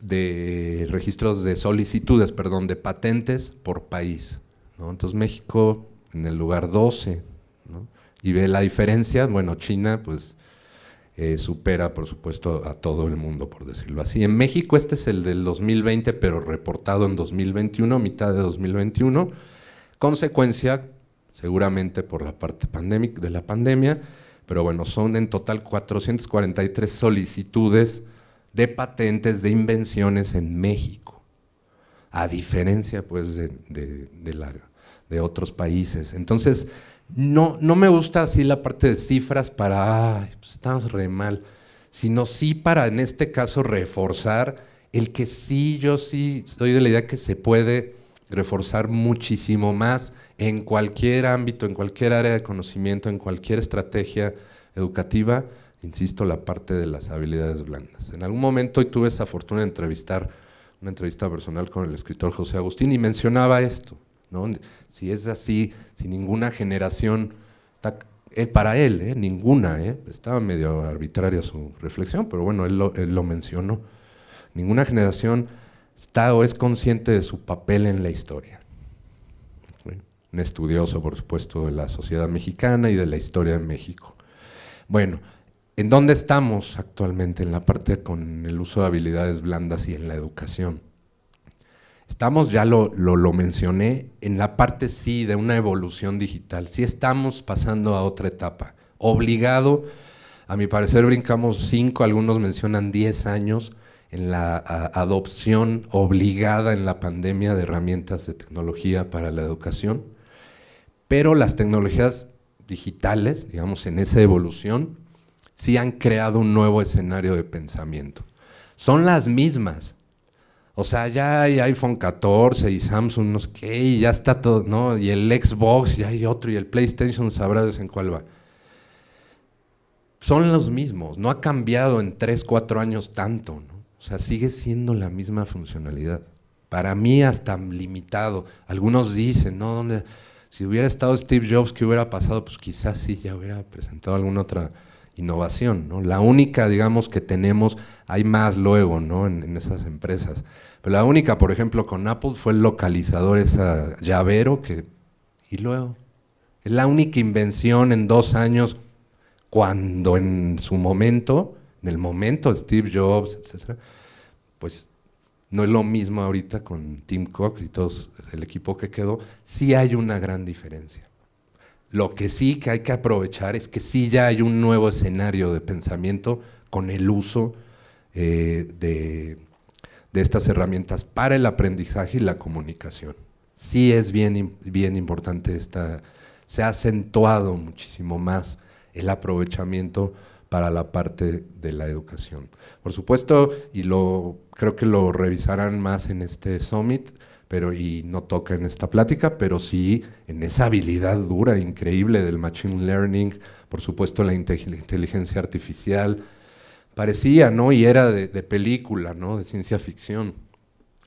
de registros de solicitudes, perdón, de patentes por país. Entonces México en el lugar 12, y ve la diferencia, bueno, China pues eh, supera por supuesto a todo el mundo, por decirlo así. En México este es el del 2020, pero reportado en 2021, mitad de 2021, consecuencia seguramente por la parte pandémica de la pandemia, pero bueno, son en total 443 solicitudes de patentes de invenciones en México, a diferencia pues de, de, otros países. Entonces, no, no me gusta así la parte de cifras para, ay, pues estamos re mal, sino sí para en este caso reforzar el que sí, yo sí, estoy de la idea que se puede reforzar muchísimo más en cualquier ámbito, en cualquier área de conocimiento, en cualquier estrategia educativa, insisto, la parte de las habilidades blandas. En algún momento hoy tuve esa fortuna de entrevistar una entrevista personal con el escritor José Agustín y mencionaba esto, ¿no? Si es así, si ninguna generación está para él, ¿eh? ninguna, ¿eh? estaba medio arbitraria su reflexión, pero bueno, él lo, mencionó. Ninguna generación está o es consciente de su papel en la historia. Un estudioso, por supuesto, de la sociedad mexicana y de la historia de México. Bueno, ¿En dónde estamos actualmente en la parte con el uso de habilidades blandas y en la educación? Estamos, ya lo, lo, mencioné, en la parte sí de una evolución digital. Sí estamos pasando a otra etapa. Obligado, a mi parecer brincamos cinco, algunos mencionan diez años en la adopción obligada en la pandemia de herramientas de tecnología para la educación. Pero las tecnologías digitales, digamos, en esa evolución, sí han creado un nuevo escenario de pensamiento. Son las mismas. O sea, ya hay iPhone 14 y Samsung, no sé qué, y ya está todo, ¿no? Y el Xbox, ya hay otro, y el PlayStation sabrá en cuál va. Son los mismos, no ha cambiado en 3, 4 años tanto, ¿no? O sea, sigue siendo la misma funcionalidad. Para mí hasta limitado. Algunos dicen, ¿no? Si hubiera estado Steve Jobs, ¿qué hubiera pasado? Pues quizás sí, ya hubiera presentado alguna otra innovación, La única, digamos, que tenemos, hay más luego, ¿no? En, esas empresas. Pero la única, por ejemplo, con Apple fue el localizador, esa llavero que... Y luego, es la única invención en dos años cuando en su momento, en el momento Steve Jobs, etcétera, pues no es lo mismo ahorita con Tim Cook y todo el equipo que quedó, sí hay una gran diferencia. Lo que sí que hay que aprovechar es que sí ya hay un nuevo escenario de pensamiento con el uso eh, de, estas herramientas para el aprendizaje y la comunicación. Sí es bien, bien importante esta, se ha acentuado muchísimo más el aprovechamiento para la parte de la educación. Por supuesto, y lo creo que lo revisarán más en este summit, pero y no toca en esta plática, pero sí en esa habilidad dura, increíble del machine learning, por supuesto la inteligencia artificial. Parecía, ¿no? Y era de, de película, ¿no? De ciencia ficción.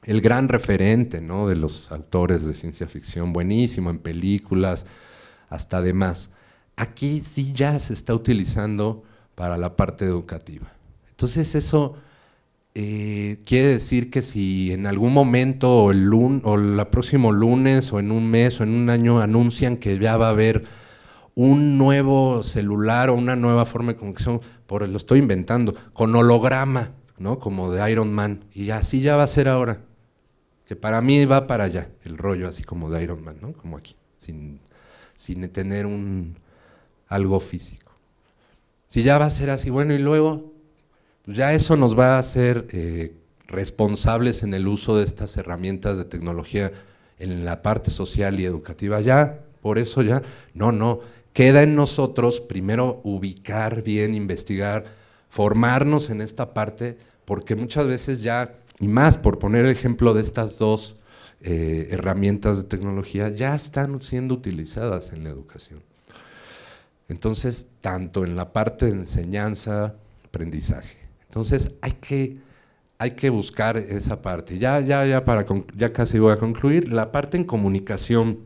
El gran referente, ¿no? De los autores de ciencia ficción, buenísimo en películas, hasta demás. Aquí sí ya se está utilizando para la parte educativa. Entonces eso eh, quiere decir que si en algún momento o el o próximo lunes o en un mes o en un año anuncian que ya va a haber un nuevo celular o una nueva forma de conexión, por lo estoy inventando, con holograma, ¿no? Como de Iron Man. Y así ya va a ser ahora. Que para mí va para allá, el rollo así como de Iron Man, ¿no? Como aquí, sin, sin tener un algo físico. Si ya va a ser así, bueno, y luego pues ya eso nos va a hacer eh, responsables en el uso de estas herramientas de tecnología en la parte social y educativa. Ya, por eso ya, no, no, queda en nosotros primero ubicar bien, investigar, formarnos en esta parte, porque muchas veces ya, y más por poner el ejemplo de estas dos eh, herramientas de tecnología, ya están siendo utilizadas en la educación. Entonces, tanto en la parte de enseñanza, aprendizaje. Entonces hay que, hay que buscar esa parte. Ya, ya, ya, para ya casi voy a concluir. La parte en comunicación,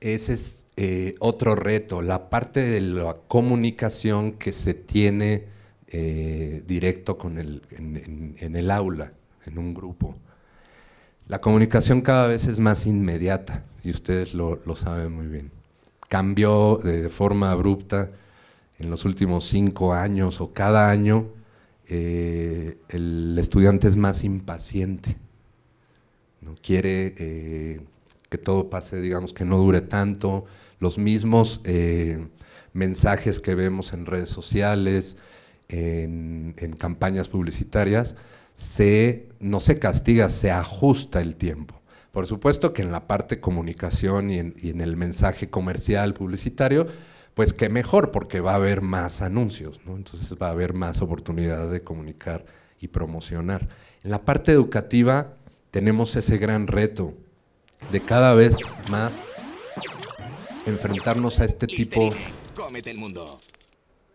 ese es eh, otro reto, la parte de la comunicación que se tiene eh, directo con en, el aula, en un grupo. La comunicación cada vez es más inmediata y ustedes lo, lo saben muy bien. Cambió de forma abrupta en los últimos cinco años o cada año eh, el estudiante es más impaciente, ¿no? quiere eh, que todo pase, digamos, que no dure tanto, los mismos eh, mensajes que vemos en redes sociales, en, campañas publicitarias, se, no se castiga, se ajusta el tiempo. Por supuesto que en la parte comunicación y en el mensaje comercial, publicitario, pues qué mejor, porque va a haber más anuncios, entonces va a haber más oportunidad de comunicar y promocionar. En la parte educativa tenemos ese gran reto de cada vez más enfrentarnos a este tipo,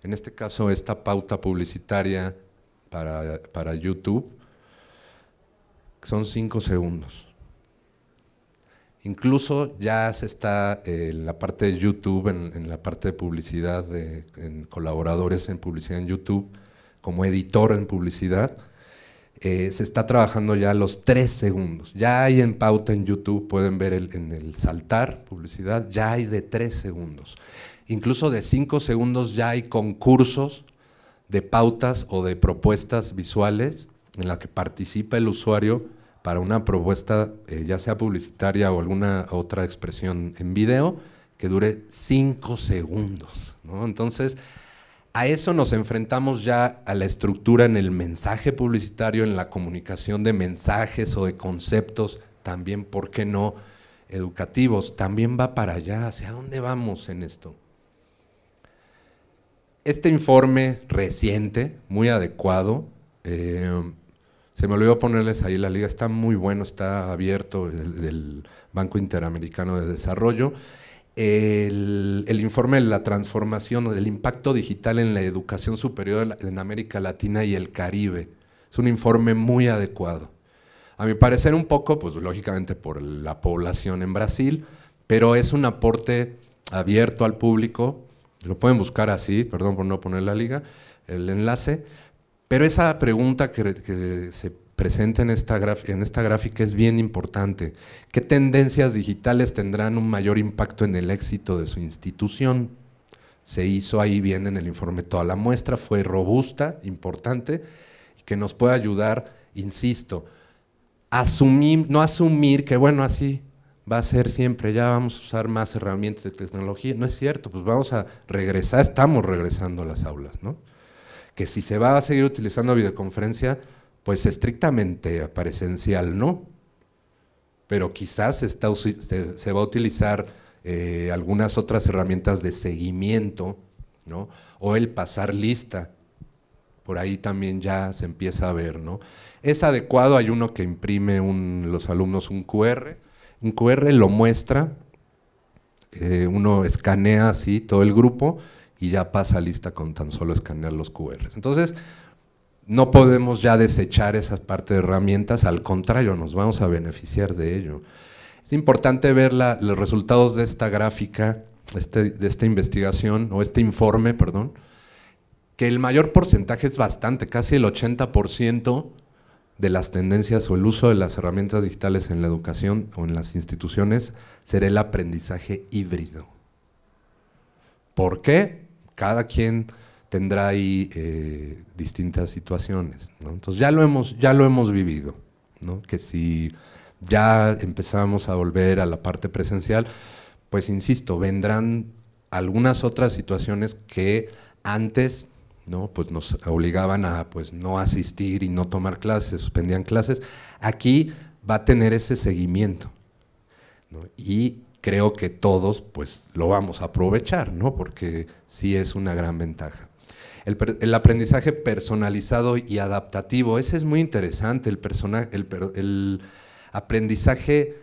en este caso esta pauta publicitaria para YouTube, son cinco segundos Incluso ya se está eh, en la parte de YouTube, en, la parte de publicidad, en colaboradores en publicidad en YouTube, como editor en publicidad, eh, se está trabajando ya los tres segundos. Ya hay en pauta en YouTube, pueden ver en el saltar publicidad, ya hay de tres segundos. Incluso de cinco segundos ya hay concursos de pautas o de propuestas visuales en la que participa el usuario para una propuesta, eh, ya sea publicitaria o alguna otra expresión en video, que dure cinco segundos. Entonces, a eso nos enfrentamos ya a la estructura en el mensaje publicitario, en la comunicación de mensajes o de conceptos, también, ¿por qué no?, educativos. También va para allá, ¿hacia dónde vamos en esto? Este informe reciente, muy adecuado, eh, se me olvidó ponerles ahí la liga, está muy bueno, está abierto del Banco Interamericano de Desarrollo. El, el, informe de la transformación, del impacto digital en la educación superior en América Latina y el Caribe. Es un informe muy adecuado. A mi parecer un poco, pues lógicamente por la población en Brasil, pero es un aporte abierto al público. Lo pueden buscar así, perdón por no poner la liga, el enlace pero esa pregunta que, se presenta en esta, en esta gráfica es bien importante. ¿Qué tendencias digitales tendrán un mayor impacto en el éxito de su institución? Se hizo ahí bien en el informe toda la muestra, fue robusta, importante, y que nos puede ayudar, insisto, asumir, no asumir que bueno, así va a ser siempre, ya vamos a usar más herramientas de tecnología. No es cierto, pues vamos a regresar, estamos regresando a las aulas, ¿no? que si se va a seguir utilizando videoconferencia, pues estrictamente presencial no, pero quizás se, va a utilizar eh, algunas otras herramientas de seguimiento, ¿no? o el pasar lista, por ahí también ya se empieza a ver. ¿no? Es adecuado, hay uno que imprime los alumnos un QR, un QR lo muestra, eh, uno escanea así todo el grupo, y ya pasa lista con tan solo escanear los QRs. Entonces, no podemos ya desechar esa parte de herramientas, al contrario, nos vamos a beneficiar de ello. Es importante ver los resultados de esta gráfica, este, de esta investigación, o este informe, perdón, que el mayor porcentaje es bastante, casi el 80% de las tendencias o el uso de las herramientas digitales en la educación o en las instituciones será el aprendizaje híbrido. ¿Por qué? cada quien tendrá ahí eh, distintas situaciones. Entonces ya lo hemos, ya lo hemos vivido, que si ya empezamos a volver a la parte presencial, pues insisto, vendrán algunas otras situaciones que antes ¿no? pues nos obligaban a pues, no asistir y no tomar clases, suspendían clases. Aquí va a tener ese seguimiento. Y creo que todos pues lo vamos a aprovechar, Porque sí es una gran ventaja. El, aprendizaje personalizado y adaptativo, ese es muy interesante, el, aprendizaje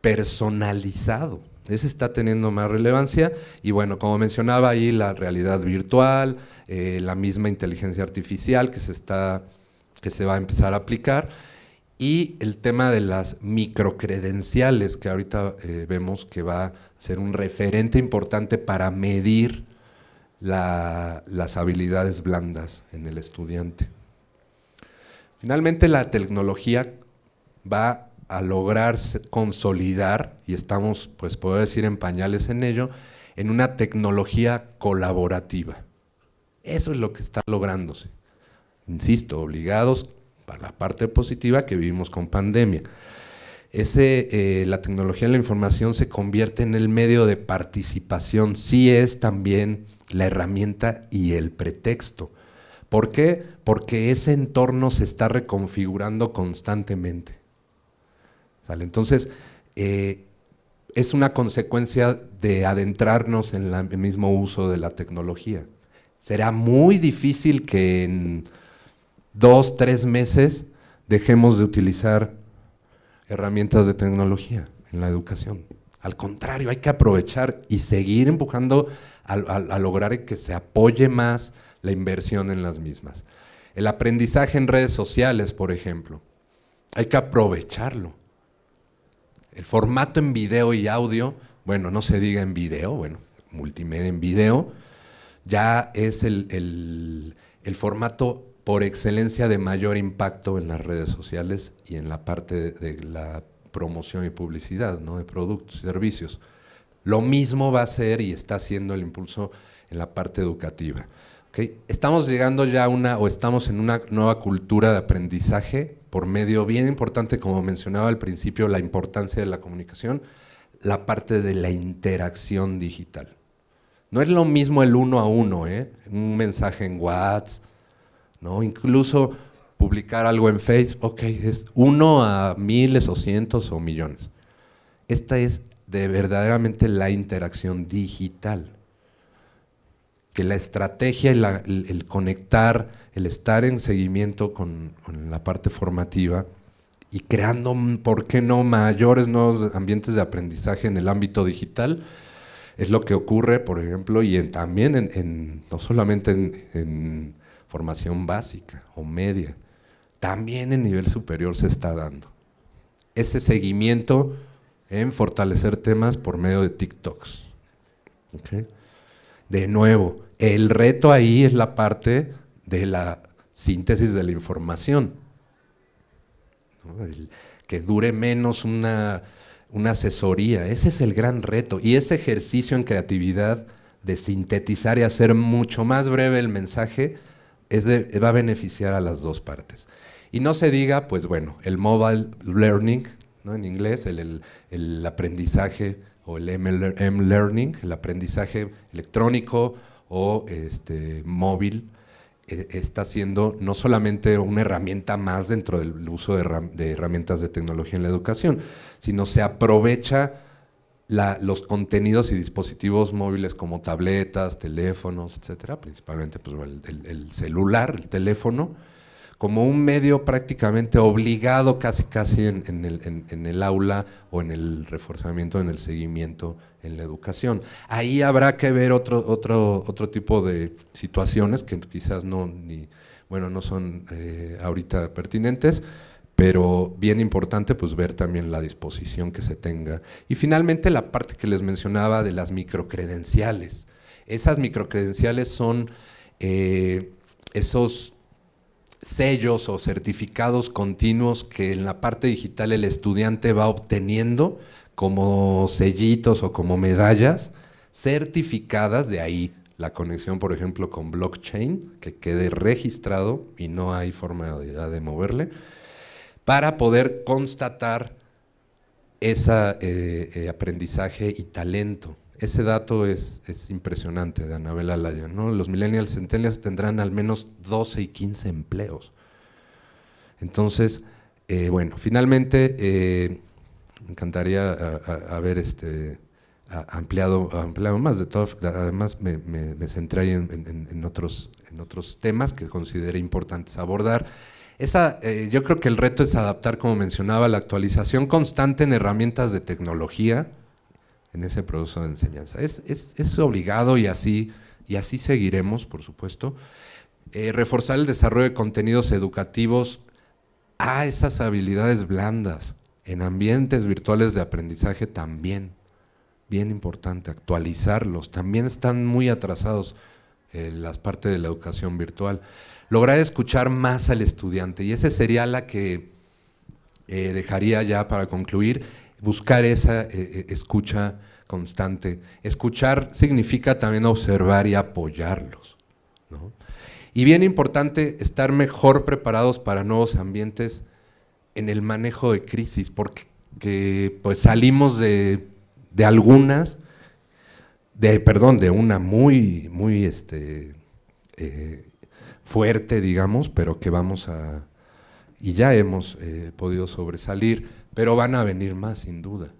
personalizado. Ese está teniendo más relevancia y bueno, como mencionaba ahí, la realidad virtual, eh, la misma inteligencia artificial que que se va a empezar a aplicar y el tema de las microcredenciales, que ahorita eh, vemos que va a ser un referente importante para medir las habilidades blandas en el estudiante. Finalmente, la tecnología va a lograr consolidar, y estamos, pues puedo decir, en pañales en ello, en una tecnología colaborativa. Eso es lo que está lográndose. Insisto, obligados para la parte positiva que vivimos con pandemia. Ese, eh, la tecnología de la información se convierte en el medio de participación, sí es también la herramienta y el pretexto. ¿Por qué? Porque ese entorno se está reconfigurando constantemente. ¿Sale? Entonces, eh, es una consecuencia de adentrarnos en el mismo uso de la tecnología. Será muy difícil que en dos, tres meses dejemos de utilizar herramientas de tecnología en la educación. Al contrario, hay que aprovechar y seguir empujando a, lograr que se apoye más la inversión en las mismas. El aprendizaje en redes sociales, por ejemplo, hay que aprovecharlo. El formato en video y audio, bueno, no se diga en video, bueno, multimedia en video, ya es el, el formato por excelencia de mayor impacto en las redes sociales y en la parte de, la promoción y publicidad de productos y servicios. Lo mismo va a ser y está siendo el impulso en la parte educativa. Estamos llegando ya a una, o estamos en una nueva cultura de aprendizaje por medio bien importante, como mencionaba al principio, la importancia de la comunicación, la parte de la interacción digital. No es lo mismo el uno a uno, ¿eh? un mensaje en WhatsApp, ¿no? Incluso publicar algo en Facebook, ok, es uno a miles o cientos o millones. Esta es de verdaderamente la interacción digital. Que la estrategia, y el, conectar, el estar en seguimiento con, la parte formativa y creando, mm, ¿por qué no?, mayores nuevos ambientes de aprendizaje en el ámbito digital, es lo que ocurre, por ejemplo, y también en, no solamente en, formación básica o media, también en nivel superior se está dando. Ese seguimiento en fortalecer temas por medio de TikToks. De nuevo, el reto ahí es la parte de la síntesis de la información. que dure menos una, una asesoría. Ese es el gran reto. Y ese ejercicio en creatividad de sintetizar y hacer mucho más breve el mensaje va a beneficiar a las dos partes. Y no se diga, pues bueno, el mobile learning, en inglés, el, aprendizaje o el M-Learning, el aprendizaje electrónico o este, móvil, eh, está siendo no solamente una herramienta más dentro del uso de herramientas de tecnología en la educación, sino se aprovecha los contenidos y dispositivos móviles como tabletas, teléfonos, etcétera, principalmente pues, el, celular, el teléfono, como un medio prácticamente obligado casi casi en, el, aula o en el reforzamiento, en el seguimiento, en la educación. Ahí habrá que ver otro, otro, otro tipo de situaciones que quizás no, ni, bueno, no son eh, ahorita pertinentes, pero bien importante pues ver también la disposición que se tenga. Y finalmente la parte que les mencionaba de las microcredenciales. Esas microcredenciales son eh, esos sellos o certificados continuos que en la parte digital el estudiante va obteniendo como sellitos o como medallas certificadas de ahí la conexión, por ejemplo, con blockchain, que quede registrado y no hay forma de moverle para poder constatar ese eh, eh, aprendizaje y talento. Ese dato es, impresionante de Anabel Alaya. Los millennials centennials tendrán al menos 12 y 15 empleos. Entonces, eh, bueno, finalmente me encantaría haber este, ampliado, ampliado más. De todo, además, me, centré en, otros, en otros temas que consideré importantes abordar. Esa, eh, yo creo que el reto es adaptar, como mencionaba, la actualización constante en herramientas de tecnología en ese proceso de enseñanza. Es, obligado y así, y así seguiremos, por supuesto. Eh, reforzar el desarrollo de contenidos educativos a esas habilidades blandas en ambientes virtuales de aprendizaje también. Bien importante actualizarlos. También están muy atrasados eh, las partes de la educación virtual. Lograr escuchar más al estudiante y esa sería la que eh, dejaría ya para concluir, buscar esa eh, escucha constante. Escuchar significa también observar y apoyarlos. Y bien importante, estar mejor preparados para nuevos ambientes en el manejo de crisis, porque pues salimos de, de algunas de, perdón, de una muy, muy este, eh, fuerte, digamos, pero que vamos a, y ya hemos eh, podido sobresalir, pero van a venir más sin duda.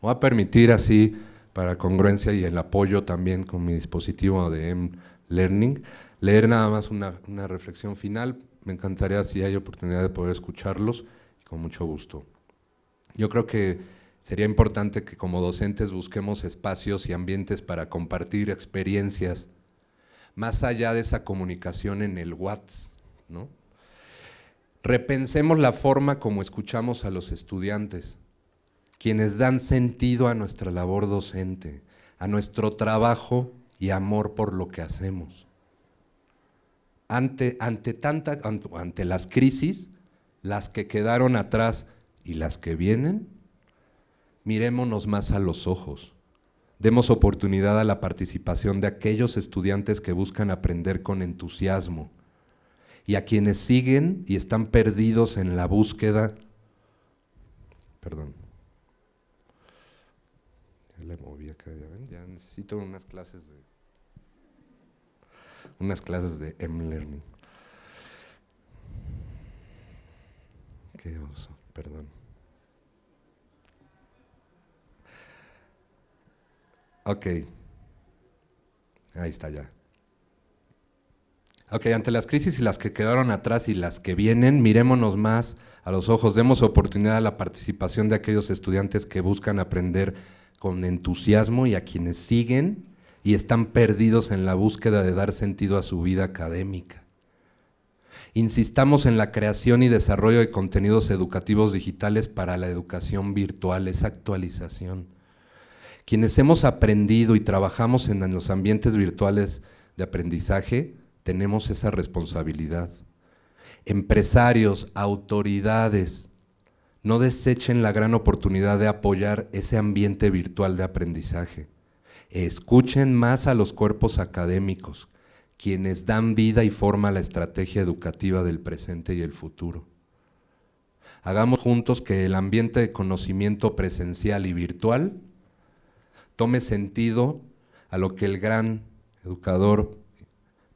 Voy a permitir así, para congruencia y el apoyo también con mi dispositivo de M-Learning, leer nada más una, una reflexión final. Me encantaría si hay oportunidad de poder escucharlos, con mucho gusto. Yo creo que sería importante que como docentes busquemos espacios y ambientes para compartir experiencias más allá de esa comunicación en el WhatsApp, ¿no? Repensemos la forma como escuchamos a los estudiantes, quienes dan sentido a nuestra labor docente, a nuestro trabajo y amor por lo que hacemos. ante las crisis, las que quedaron atrás y las que vienen, miremonos más a los ojos. Demos oportunidad a la participación de aquellos estudiantes que buscan aprender con entusiasmo y a quienes siguen y están perdidos en la búsqueda. Perdón. Ya le moví acá, ya ya necesito unas clases de unas clases de M-Learning. Qué oso, perdón. Ok. Ahí está ya. Ok, ante las crisis y las que quedaron atrás y las que vienen, miremonos más a los ojos, demos oportunidad a la participación de aquellos estudiantes que buscan aprender con entusiasmo y a quienes siguen y están perdidos en la búsqueda de dar sentido a su vida académica. Insistamos en la creación y desarrollo de contenidos educativos digitales para la educación virtual, esa actualización. Quienes hemos aprendido y trabajamos en los ambientes virtuales de aprendizaje, tenemos esa responsabilidad. Empresarios, autoridades, no desechen la gran oportunidad de apoyar ese ambiente virtual de aprendizaje. Escuchen más a los cuerpos académicos, quienes dan vida y forma a la estrategia educativa del presente y el futuro. Hagamos juntos que el ambiente de conocimiento presencial y virtual tome sentido a lo que el gran educador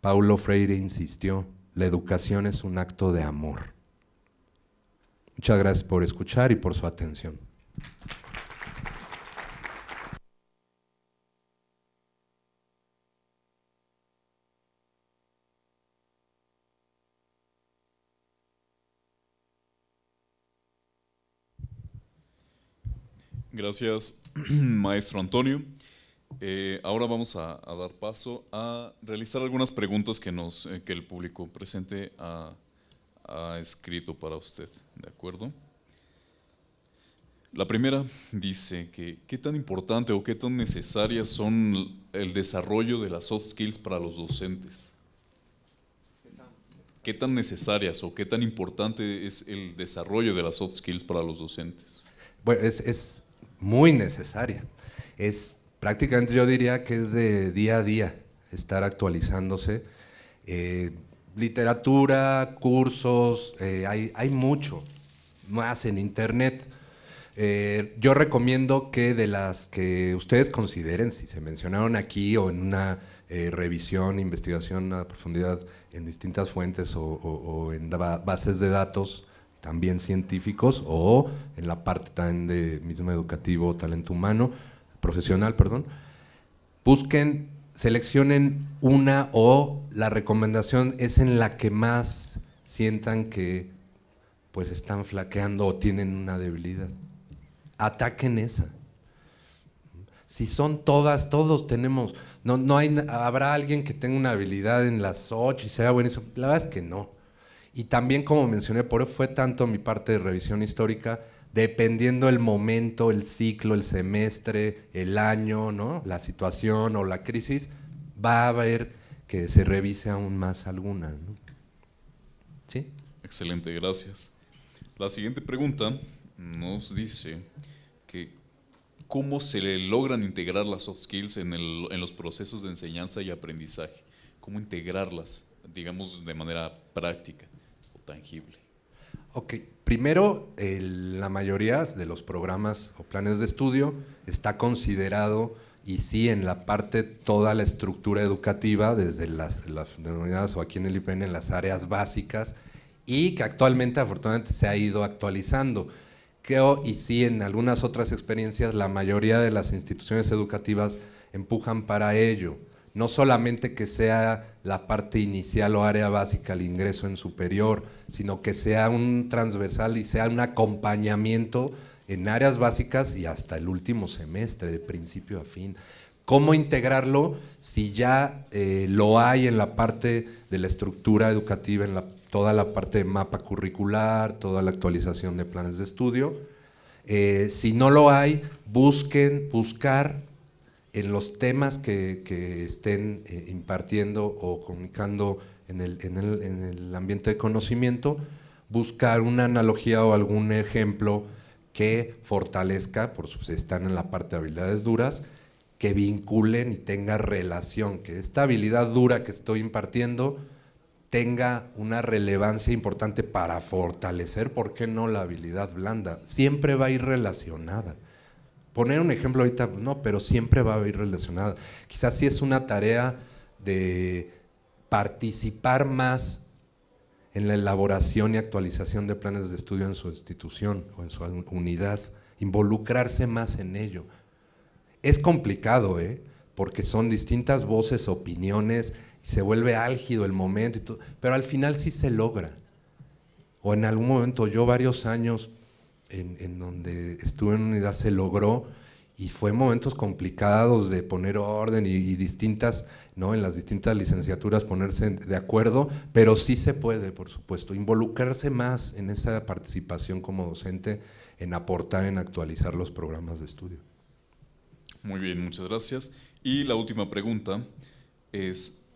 Paulo Freire insistió, la educación es un acto de amor. Muchas gracias por escuchar y por su atención. Gracias, maestro Antonio. Eh, ahora vamos a, dar paso a realizar algunas preguntas que, nos, eh, que el público presente ha, escrito para usted. ¿De acuerdo? La primera dice que qué tan importante o qué tan necesarias son el desarrollo de las soft skills para los docentes. ¿Qué tan necesarias o qué tan importante es el desarrollo de las soft skills para los docentes? Bueno, es muy necesaria. Es prácticamente yo diría que es de día a día estar actualizándose. Eh, literatura, cursos, eh, hay, mucho más en internet. Eh, yo recomiendo que de las que ustedes consideren, si se mencionaron aquí o en una revisión, investigación a profundidad en distintas fuentes o en bases de datos, también científicos o en la parte también de mismo educativo, talento humano, profesional, perdón, busquen, seleccionen una o la recomendación es en la que más sientan que pues están flaqueando o tienen una debilidad. Ataquen esa. Si son todas, todos tenemos, no, no hay, habrá alguien que tenga una habilidad en las ocho y sea buenísimo. La verdad es que no y también, como mencioné, por eso fue tanto mi parte de revisión histórica, dependiendo el momento, el ciclo, el semestre, el año, ¿no? la situación o la crisis, va a haber que se revise aún más alguna. Excelente, gracias. La siguiente pregunta nos dice que cómo se logran integrar las soft skills en, en los procesos de enseñanza y aprendizaje, cómo integrarlas, digamos, de manera práctica tangible? Ok, primero, la mayoría de los programas o planes de estudio está considerado y sí en la parte toda la estructura educativa, desde las, las denominadas o aquí en el IPN, en las áreas básicas, y que actualmente afortunadamente se ha ido actualizando. Creo, y sí en algunas otras experiencias, la mayoría de las instituciones educativas empujan para ello no solamente que sea la parte inicial o área básica el ingreso en superior, sino que sea un transversal y sea un acompañamiento en áreas básicas y hasta el último semestre, de principio a fin. ¿Cómo integrarlo si ya eh, lo hay en la parte de la estructura educativa, en toda la parte de mapa curricular, toda la actualización de planes de estudio? Eh, si no lo hay, busquen, buscar en los temas que, estén eh, impartiendo o comunicando en el, ambiente de conocimiento, buscar una analogía o algún ejemplo que fortalezca, por si están en la parte de habilidades duras, que vinculen y tenga relación, que esta habilidad dura que estoy impartiendo tenga una relevancia importante para fortalecer, ¿por qué no la habilidad blanda? Siempre va a ir relacionada poner un ejemplo ahorita, no, pero siempre va a ir relacionado, Quizás sí es una tarea de participar más en la elaboración y actualización de planes de estudio en su institución o en su unidad, involucrarse más en ello. Es complicado, ¿eh? porque son distintas voces, opiniones, se vuelve álgido el momento, pero al final sí se logra. O en algún momento, yo varios años en, donde estuve en unidad se logró y fue momentos complicados de poner orden y, y, distintas, ¿no? En las distintas licenciaturas ponerse de acuerdo, pero sí se puede, por supuesto, involucrarse más en esa participación como docente, en aportar, en actualizar los programas de estudio. Muy bien, muchas gracias. Y la última pregunta es,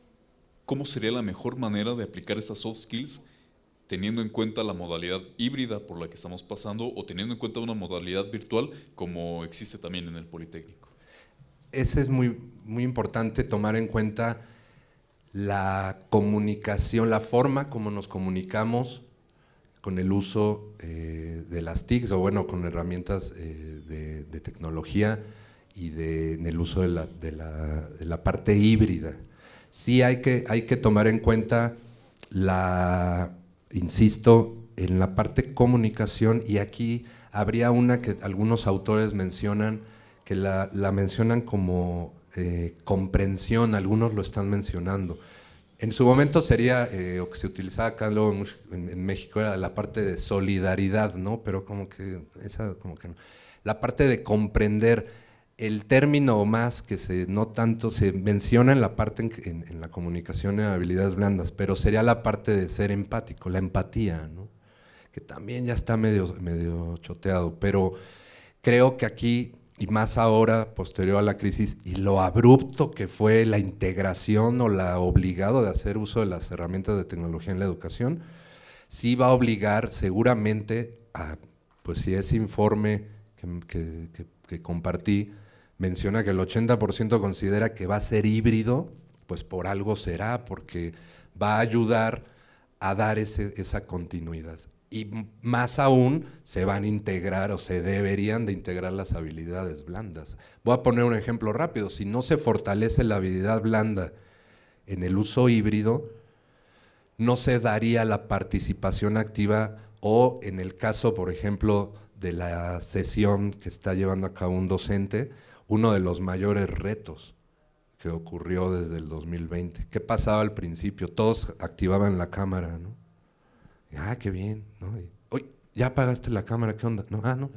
¿cómo sería la mejor manera de aplicar estas soft skills teniendo en cuenta la modalidad híbrida por la que estamos pasando o teniendo en cuenta una modalidad virtual como existe también en el Politécnico? Ese es muy, muy importante tomar en cuenta la comunicación, la forma como nos comunicamos con el uso eh, de las TICs o bueno, con herramientas eh, de, tecnología y de, en el uso de la, de, la, parte híbrida. Sí hay que, hay que tomar en cuenta la insisto, en la parte comunicación y aquí habría una que algunos autores mencionan, que la, mencionan como eh, comprensión, algunos lo están mencionando. En su momento sería, eh, o que se utilizaba acá en, México, era la parte de solidaridad, ¿no? Pero como que, esa como que no. La parte de comprender, el término más que se, no tanto se menciona en la parte en, la comunicación en habilidades blandas, pero sería la parte de ser empático, la empatía, que también ya está medio, medio choteado, pero creo que aquí, y más ahora, posterior a la crisis, y lo abrupto que fue la integración o la obligado de hacer uso de las herramientas de tecnología en la educación, sí va a obligar seguramente a, pues si ese informe que compartí, menciona que el 80% considera que va a ser híbrido, pues por algo será, porque va a ayudar a dar esa continuidad. Y más aún se van a integrar o se deberían de integrar las habilidades blandas. Voy a poner un ejemplo rápido. Si no se fortalece la habilidad blanda en el uso híbrido, no se daría la participación activa o en el caso, por ejemplo, de la sesión que está llevando a cabo un docente, uno de los mayores retos que ocurrió desde el 2020. ¿Qué pasaba al principio? Todos activaban la cámara, ¿no? ah, qué bien, ¿no? ya apagaste la cámara, ¿qué onda? No, ah, no.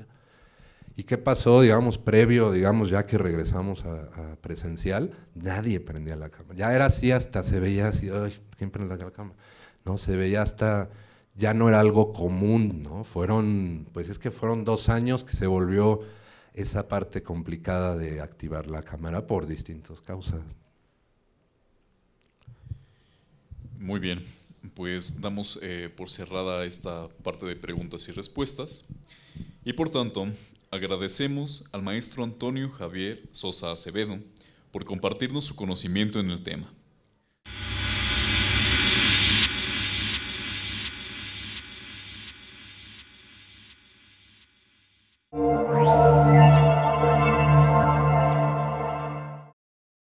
¿Y qué pasó, digamos, previo, digamos, ya que regresamos a, presencial? Nadie prendía la cámara. Ya era así hasta, se veía así, ay, ¿quién prende la cámara? No, se veía hasta, ya no era algo común, ¿no? Fueron, pues es que fueron dos años que se volvió esa parte complicada de activar la cámara por distintas causas. Muy bien, pues damos eh, por cerrada esta parte de preguntas y respuestas y por tanto agradecemos al maestro Antonio Javier Sosa Acevedo por compartirnos su conocimiento en el tema.